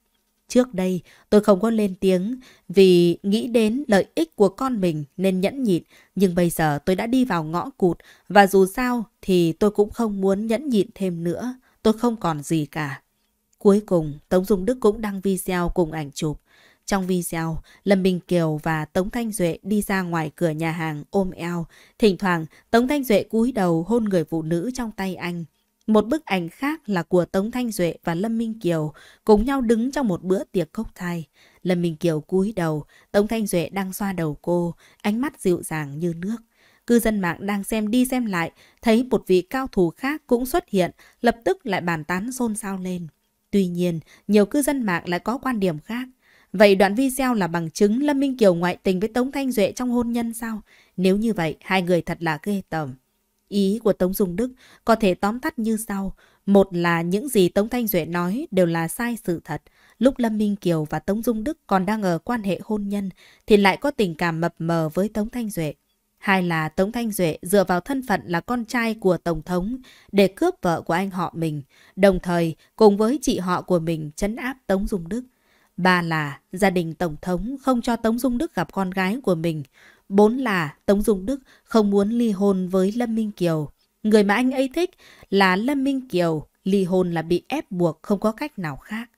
A: Trước đây, tôi không có lên tiếng vì nghĩ đến lợi ích của con mình nên nhẫn nhịn. Nhưng bây giờ tôi đã đi vào ngõ cụt và dù sao thì tôi cũng không muốn nhẫn nhịn thêm nữa. Tôi không còn gì cả. Cuối cùng, Tống Dung Đức cũng đăng video cùng ảnh chụp. Trong video, Lâm Minh Kiều và Tống Thanh Duệ đi ra ngoài cửa nhà hàng ôm eo. Thỉnh thoảng, Tống Thanh Duệ cúi đầu hôn người phụ nữ trong tay anh. Một bức ảnh khác là của Tống Thanh Duệ và Lâm Minh Kiều cùng nhau đứng trong một bữa tiệc cốc thai. Lâm Minh Kiều cúi đầu, Tống Thanh Duệ đang xoa đầu cô, ánh mắt dịu dàng như nước. Cư dân mạng đang xem đi xem lại, thấy một vị cao thủ khác cũng xuất hiện, lập tức lại bàn tán xôn xao lên. Tuy nhiên, nhiều cư dân mạng lại có quan điểm khác. Vậy đoạn video là bằng chứng Lâm Minh Kiều ngoại tình với Tống Thanh Duệ trong hôn nhân sao? Nếu như vậy, hai người thật là ghê tởm. Ý của Tống Dung Đức có thể tóm tắt như sau. Một là những gì Tống Thanh Duệ nói đều là sai sự thật. Lúc Lâm Minh Kiều và Tống Dung Đức còn đang ở quan hệ hôn nhân thì lại có tình cảm mập mờ với Tống Thanh Duệ. Hai là Tống Thanh Duệ dựa vào thân phận là con trai của Tổng thống để cướp vợ của anh họ mình, đồng thời cùng với chị họ của mình chấn áp Tống Dung Đức. Ba là gia đình Tổng thống không cho Tống Dung Đức gặp con gái của mình. Bốn là Tống Dung Đức không muốn ly hôn với Lâm Minh Kiều. Người mà anh ấy thích là Lâm Minh Kiều, ly hôn là bị ép buộc không có cách nào khác.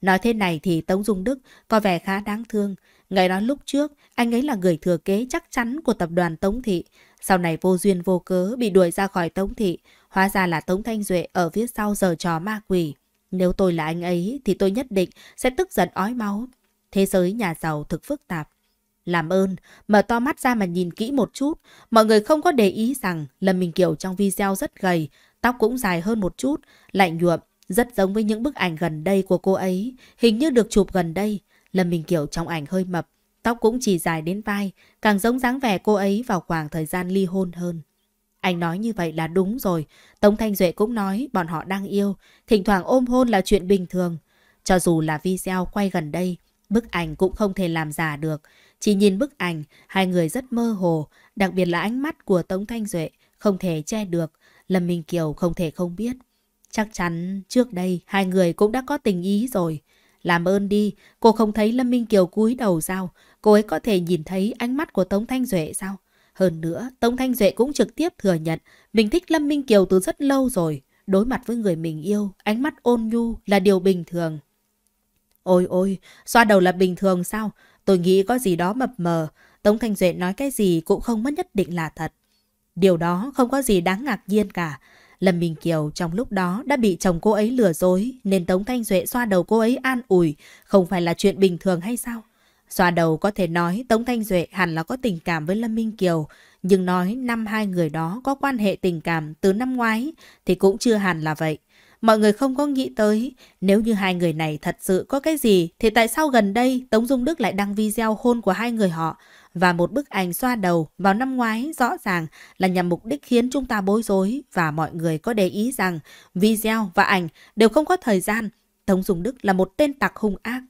A: Nói thế này thì Tống Dung Đức có vẻ khá đáng thương. Ngày đó lúc trước, anh ấy là người thừa kế chắc chắn của tập đoàn Tống Thị. Sau này vô duyên vô cớ bị đuổi ra khỏi Tống Thị. Hóa ra là Tống Thanh Duệ ở phía sau giờ trò ma quỷ. Nếu tôi là anh ấy thì tôi nhất định sẽ tức giận ói máu. Thế giới nhà giàu thực phức tạp. Làm ơn, mở to mắt ra mà nhìn kỹ một chút. Mọi người không có để ý rằng Lâm Minh Kiều trong video rất gầy, tóc cũng dài hơn một chút, lạnh nhuộm, rất giống với những bức ảnh gần đây của cô ấy, hình như được chụp gần đây. Lâm Minh Kiều trong ảnh hơi mập, tóc cũng chỉ dài đến vai, càng giống dáng vẻ cô ấy vào khoảng thời gian ly hôn hơn. Anh nói như vậy là đúng rồi. Tống Thanh Duệ cũng nói bọn họ đang yêu. Thỉnh thoảng ôm hôn là chuyện bình thường. Cho dù là video quay gần đây, bức ảnh cũng không thể làm giả được. Chỉ nhìn bức ảnh, hai người rất mơ hồ, đặc biệt là ánh mắt của Tống Thanh Duệ, không thể che được. Lâm Minh Kiều không thể không biết. Chắc chắn trước đây hai người cũng đã có tình ý rồi. Làm ơn đi, cô không thấy Lâm Minh Kiều cúi đầu sao? Cô ấy có thể nhìn thấy ánh mắt của Tống Thanh Duệ sao? Hơn nữa, Tống Thanh Duệ cũng trực tiếp thừa nhận mình thích Lâm Minh Kiều từ rất lâu rồi. Đối mặt với người mình yêu, ánh mắt ôn nhu là điều bình thường. Ôi ôi, xoa đầu là bình thường sao? Tôi nghĩ có gì đó mập mờ. Tống Thanh Duệ nói cái gì cũng không mất nhất định là thật. Điều đó không có gì đáng ngạc nhiên cả. Lâm Minh Kiều trong lúc đó đã bị chồng cô ấy lừa dối nên Tống Thanh Duệ xoa đầu cô ấy an ủi. Không phải là chuyện bình thường hay sao? Xoa đầu có thể nói Tống Thanh Duệ hẳn là có tình cảm với Lâm Minh Kiều, nhưng nói năm hai người đó có quan hệ tình cảm từ năm ngoái thì cũng chưa hẳn là vậy. Mọi người không có nghĩ tới, nếu như hai người này thật sự có cái gì thì tại sao gần đây Tống Dung Đức lại đăng video hôn của hai người họ và một bức ảnh xoa đầu vào năm ngoái rõ ràng là nhằm mục đích khiến chúng ta bối rối và mọi người có để ý rằng video và ảnh đều không có thời gian. Tống Dung Đức là một tên tặc hung ác,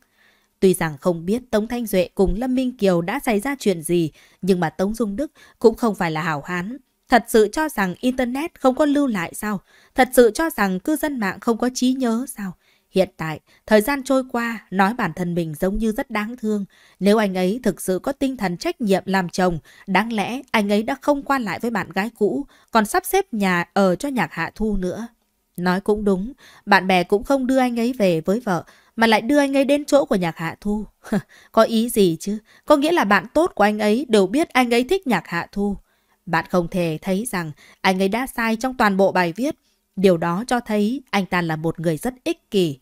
A: Tuy rằng không biết Tống Thanh Duệ cùng Lâm Minh Kiều đã xảy ra chuyện gì, nhưng mà Tống Dung Đức cũng không phải là hảo hán. Thật sự cho rằng Internet không có lưu lại sao? Thật sự cho rằng cư dân mạng không có trí nhớ sao? Hiện tại, thời gian trôi qua, nói bản thân mình giống như rất đáng thương. Nếu anh ấy thực sự có tinh thần trách nhiệm làm chồng, đáng lẽ anh ấy đã không qua lại với bạn gái cũ, còn sắp xếp nhà ở cho nhạc hạ thu nữa. Nói cũng đúng, bạn bè cũng không đưa anh ấy về với vợ, mà lại đưa anh ấy đến chỗ của nhạc Hạ Thu. có ý gì chứ? Có nghĩa là bạn tốt của anh ấy đều biết anh ấy thích nhạc Hạ Thu. Bạn không thể thấy rằng anh ấy đã sai trong toàn bộ bài viết. Điều đó cho thấy anh ta là một người rất ích kỷ.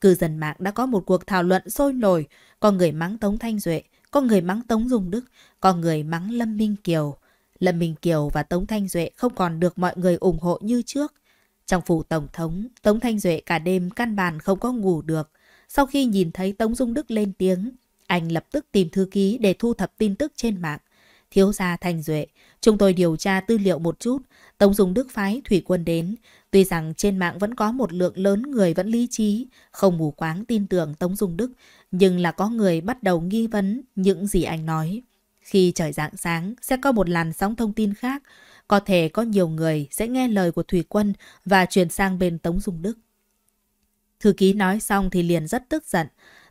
A: Cư dân mạng đã có một cuộc thảo luận sôi nổi, có người mắng Tống Thanh Duệ, có người mắng Tống Dung Đức, có người mắng Lâm Minh Kiều. Lâm Minh Kiều và Tống Thanh Duệ không còn được mọi người ủng hộ như trước. Trong phủ Tổng thống, Tống Thanh Duệ cả đêm căn bàn không có ngủ được. Sau khi nhìn thấy Tống Dung Đức lên tiếng, anh lập tức tìm thư ký để thu thập tin tức trên mạng. Thiếu gia Thành Duệ, chúng tôi điều tra tư liệu một chút, Tống Dung Đức phái thủy quân đến. Tuy rằng trên mạng vẫn có một lượng lớn người vẫn lý trí, không mù quáng tin tưởng Tống Dung Đức, nhưng là có người bắt đầu nghi vấn những gì anh nói. Khi trời rạng sáng, sẽ có một làn sóng thông tin khác. Có thể có nhiều người sẽ nghe lời của thủy quân và chuyển sang bên Tống Dung Đức. Thư ký nói xong thì liền rất tức giận.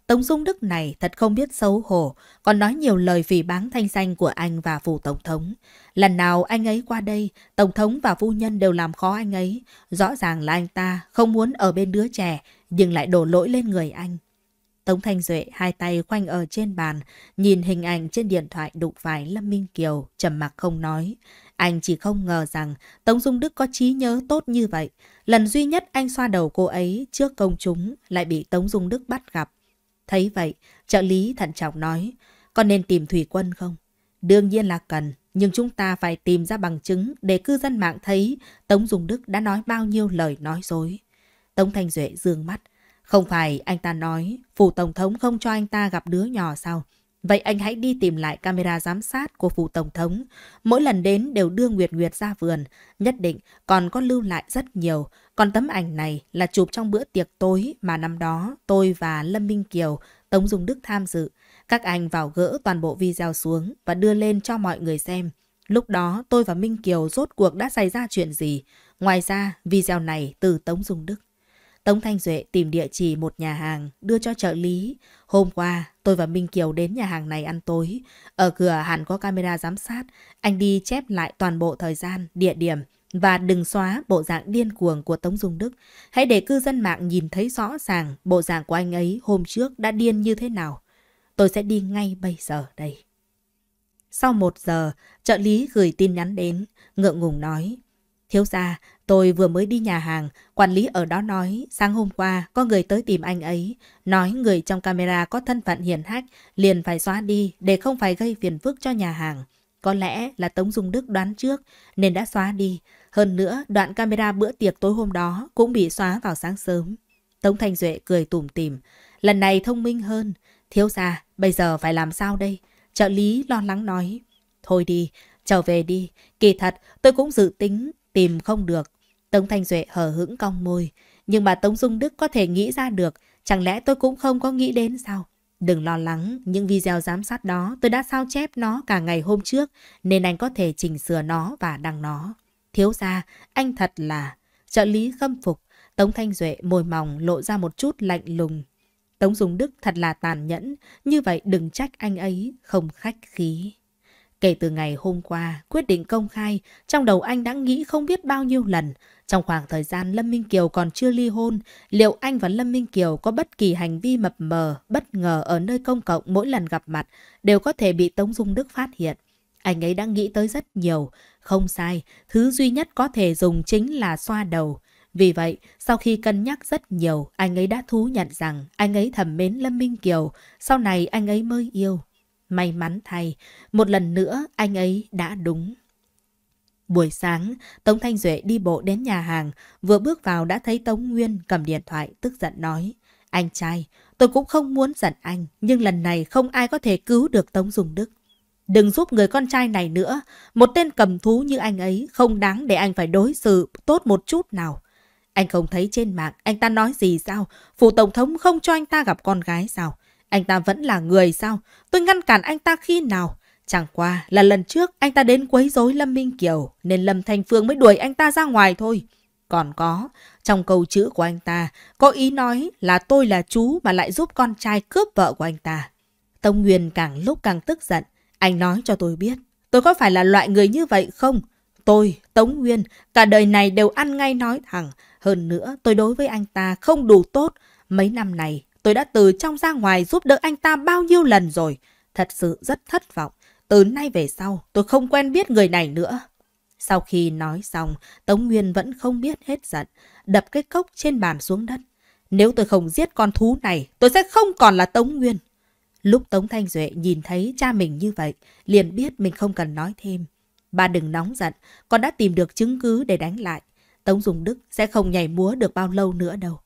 A: Tống Dung Đức này thật không biết xấu hổ, còn nói nhiều lời phỉ báng thanh danh của anh và phủ tổng thống. Lần nào anh ấy qua đây, tổng thống và phu nhân đều làm khó anh ấy. Rõ ràng là anh ta không muốn ở bên đứa trẻ, nhưng lại đổ lỗi lên người anh. Tống Thanh Duệ hai tay khoanh ở trên bàn, nhìn hình ảnh trên điện thoại đụng phải Lâm Minh Kiều, trầm mặc không nói. Anh chỉ không ngờ rằng Tống Dung Đức có trí nhớ tốt như vậy. Lần duy nhất anh xoa đầu cô ấy trước công chúng lại bị Tống Dung Đức bắt gặp. Thấy vậy, trợ lý thận trọng nói, con nên tìm Thủy Quân không? Đương nhiên là cần, nhưng chúng ta phải tìm ra bằng chứng để cư dân mạng thấy Tống Dung Đức đã nói bao nhiêu lời nói dối. Tống Thanh Duệ dương mắt, không phải anh ta nói phủ tổng thống không cho anh ta gặp đứa nhỏ sao? Vậy anh hãy đi tìm lại camera giám sát của phủ tổng thống. Mỗi lần đến đều đưa Nguyệt Nguyệt ra vườn. Nhất định còn có lưu lại rất nhiều. Còn tấm ảnh này là chụp trong bữa tiệc tối mà năm đó tôi và Lâm Minh Kiều, Tống Dung Đức tham dự. Các anh vào gỡ toàn bộ video xuống và đưa lên cho mọi người xem. Lúc đó tôi và Minh Kiều rốt cuộc đã xảy ra chuyện gì. Ngoài ra, video này từ Tống Dung Đức. Tống Thanh Duệ tìm địa chỉ một nhà hàng đưa cho trợ lý. Hôm qua, tôi và Minh Kiều đến nhà hàng này ăn tối. Ở cửa hẳn có camera giám sát. Anh đi chép lại toàn bộ thời gian, địa điểm và đừng xóa bộ dạng điên cuồng của Tống Dung Đức. Hãy để cư dân mạng nhìn thấy rõ ràng bộ dạng của anh ấy hôm trước đã điên như thế nào. Tôi sẽ đi ngay bây giờ đây. Sau một giờ, trợ lý gửi tin nhắn đến, ngượng ngùng nói. Thiếu gia, tôi vừa mới đi nhà hàng, quản lý ở đó nói, sáng hôm qua có người tới tìm anh ấy, nói người trong camera có thân phận hiền hách, liền phải xóa đi để không phải gây phiền phức cho nhà hàng. Có lẽ là Tống Dung Đức đoán trước nên đã xóa đi. Hơn nữa, đoạn camera bữa tiệc tối hôm đó cũng bị xóa vào sáng sớm. Tống Thanh Duệ cười tủm tỉm, lần này thông minh hơn. Thiếu gia, bây giờ phải làm sao đây? Trợ lý lo lắng nói. Thôi đi, trở về đi. Kỳ thật, tôi cũng dự tính tìm không được. Tống Thanh Duệ hờ hững cong môi. Nhưng mà Tống Dung Đức có thể nghĩ ra được, chẳng lẽ tôi cũng không có nghĩ đến sao? Đừng lo lắng, những video giám sát đó tôi đã sao chép nó cả ngày hôm trước, nên anh có thể chỉnh sửa nó và đăng nó. Thiếu ra, anh thật là... Trợ lý khâm phục, Tống Thanh Duệ môi mỏng lộ ra một chút lạnh lùng. Tống Dung Đức thật là tàn nhẫn, như vậy đừng trách anh ấy không khách khí. Kể từ ngày hôm qua, quyết định công khai, trong đầu anh đã nghĩ không biết bao nhiêu lần. Trong khoảng thời gian Lâm Minh Kiều còn chưa ly hôn, liệu anh và Lâm Minh Kiều có bất kỳ hành vi mập mờ, bất ngờ ở nơi công cộng mỗi lần gặp mặt, đều có thể bị Tống Dung Đức phát hiện. Anh ấy đã nghĩ tới rất nhiều. Không sai, thứ duy nhất có thể dùng chính là xoa đầu. Vì vậy, sau khi cân nhắc rất nhiều, anh ấy đã thú nhận rằng anh ấy thầm mến Lâm Minh Kiều, sau này anh ấy mới yêu. May mắn thay, một lần nữa anh ấy đã đúng. Buổi sáng, Tống Thanh Duệ đi bộ đến nhà hàng, vừa bước vào đã thấy Tống Nguyên cầm điện thoại tức giận nói. Anh trai, tôi cũng không muốn giận anh, nhưng lần này không ai có thể cứu được Tống Dùng Đức. Đừng giúp người con trai này nữa, một tên cầm thú như anh ấy không đáng để anh phải đối xử tốt một chút nào. Anh không thấy trên mạng anh ta nói gì sao? Phủ Tổng thống không cho anh ta gặp con gái sao? Anh ta vẫn là người sao? Tôi ngăn cản anh ta khi nào? Chẳng qua là lần trước anh ta đến quấy rối Lâm Minh Kiều nên Lâm Thanh Phương mới đuổi anh ta ra ngoài thôi. Còn có, trong câu chữ của anh ta có ý nói là tôi là chú mà lại giúp con trai cướp vợ của anh ta. Tông Nguyên càng lúc càng tức giận. Anh nói cho tôi biết, tôi có phải là loại người như vậy không? Tôi, Tống Nguyên, cả đời này đều ăn ngay nói thẳng. Hơn nữa, tôi đối với anh ta không đủ tốt. Mấy năm này, Tôi đã từ trong ra ngoài giúp đỡ anh ta bao nhiêu lần rồi. Thật sự rất thất vọng. Từ nay về sau, tôi không quen biết người này nữa. Sau khi nói xong, Tống Nguyên vẫn không biết hết giận, đập cái cốc trên bàn xuống đất. Nếu tôi không giết con thú này, tôi sẽ không còn là Tống Nguyên. Lúc Tống Thanh Duệ nhìn thấy cha mình như vậy, liền biết mình không cần nói thêm. Bà đừng nóng giận, con đã tìm được chứng cứ để đánh lại. Tống Dùng Đức sẽ không nhảy múa được bao lâu nữa đâu.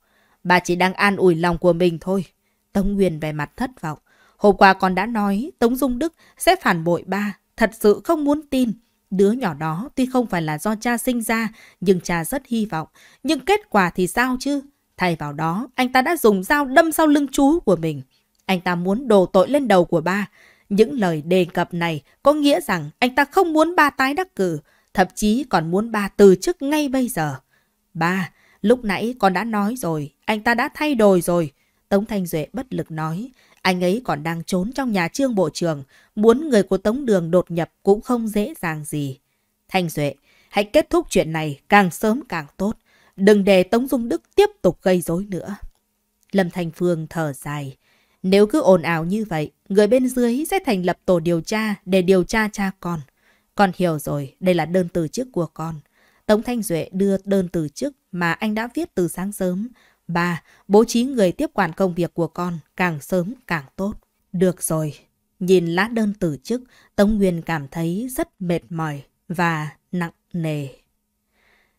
A: Bà chỉ đang an ủi lòng của mình thôi. Tống Nguyên về mặt thất vọng. Hôm qua con đã nói Tống Dung Đức sẽ phản bội ba. Thật sự không muốn tin. Đứa nhỏ đó tuy không phải là do cha sinh ra, nhưng cha rất hy vọng. Nhưng kết quả thì sao chứ? Thay vào đó, anh ta đã dùng dao đâm sau lưng chú của mình. Anh ta muốn đổ tội lên đầu của ba. Những lời đề cập này có nghĩa rằng anh ta không muốn ba tái đắc cử, thậm chí còn muốn ba từ chức ngay bây giờ. Ba, Lúc nãy con đã nói rồi, anh ta đã thay đổi rồi. Tống Thanh Duệ bất lực nói. Anh ấy còn đang trốn trong nhà trương bộ trưởng. Muốn người của Tống Đường đột nhập cũng không dễ dàng gì. Thanh Duệ, hãy kết thúc chuyện này càng sớm càng tốt. Đừng để Tống Dung Đức tiếp tục gây rối nữa. Lâm thanh Phương thở dài. Nếu cứ ồn ào như vậy, người bên dưới sẽ thành lập tổ điều tra để điều tra cha con. Con hiểu rồi, đây là đơn từ trước của con. Tống Thanh Duệ đưa đơn từ chức mà anh đã viết từ sáng sớm. Ba, bố trí người tiếp quản công việc của con càng sớm càng tốt. Được rồi. Nhìn lá đơn từ chức, Tống Nguyên cảm thấy rất mệt mỏi và nặng nề.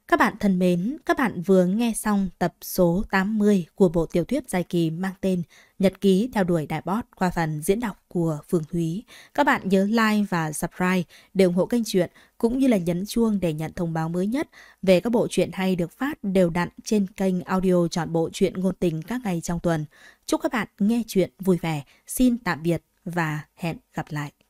A: Các bạn thân mến, các bạn vừa nghe xong tập số 80 của bộ tiểu thuyết dài kỳ mang tên Nhật ký theo đuổi đại bót qua phần diễn đọc của Phương Thúy. Các bạn nhớ like và subscribe để ủng hộ kênh truyện cũng như là nhấn chuông để nhận thông báo mới nhất về các bộ truyện hay được phát đều đặn trên kênh audio chọn bộ truyện ngôn tình các ngày trong tuần. Chúc các bạn nghe truyện vui vẻ. Xin tạm biệt và hẹn gặp lại.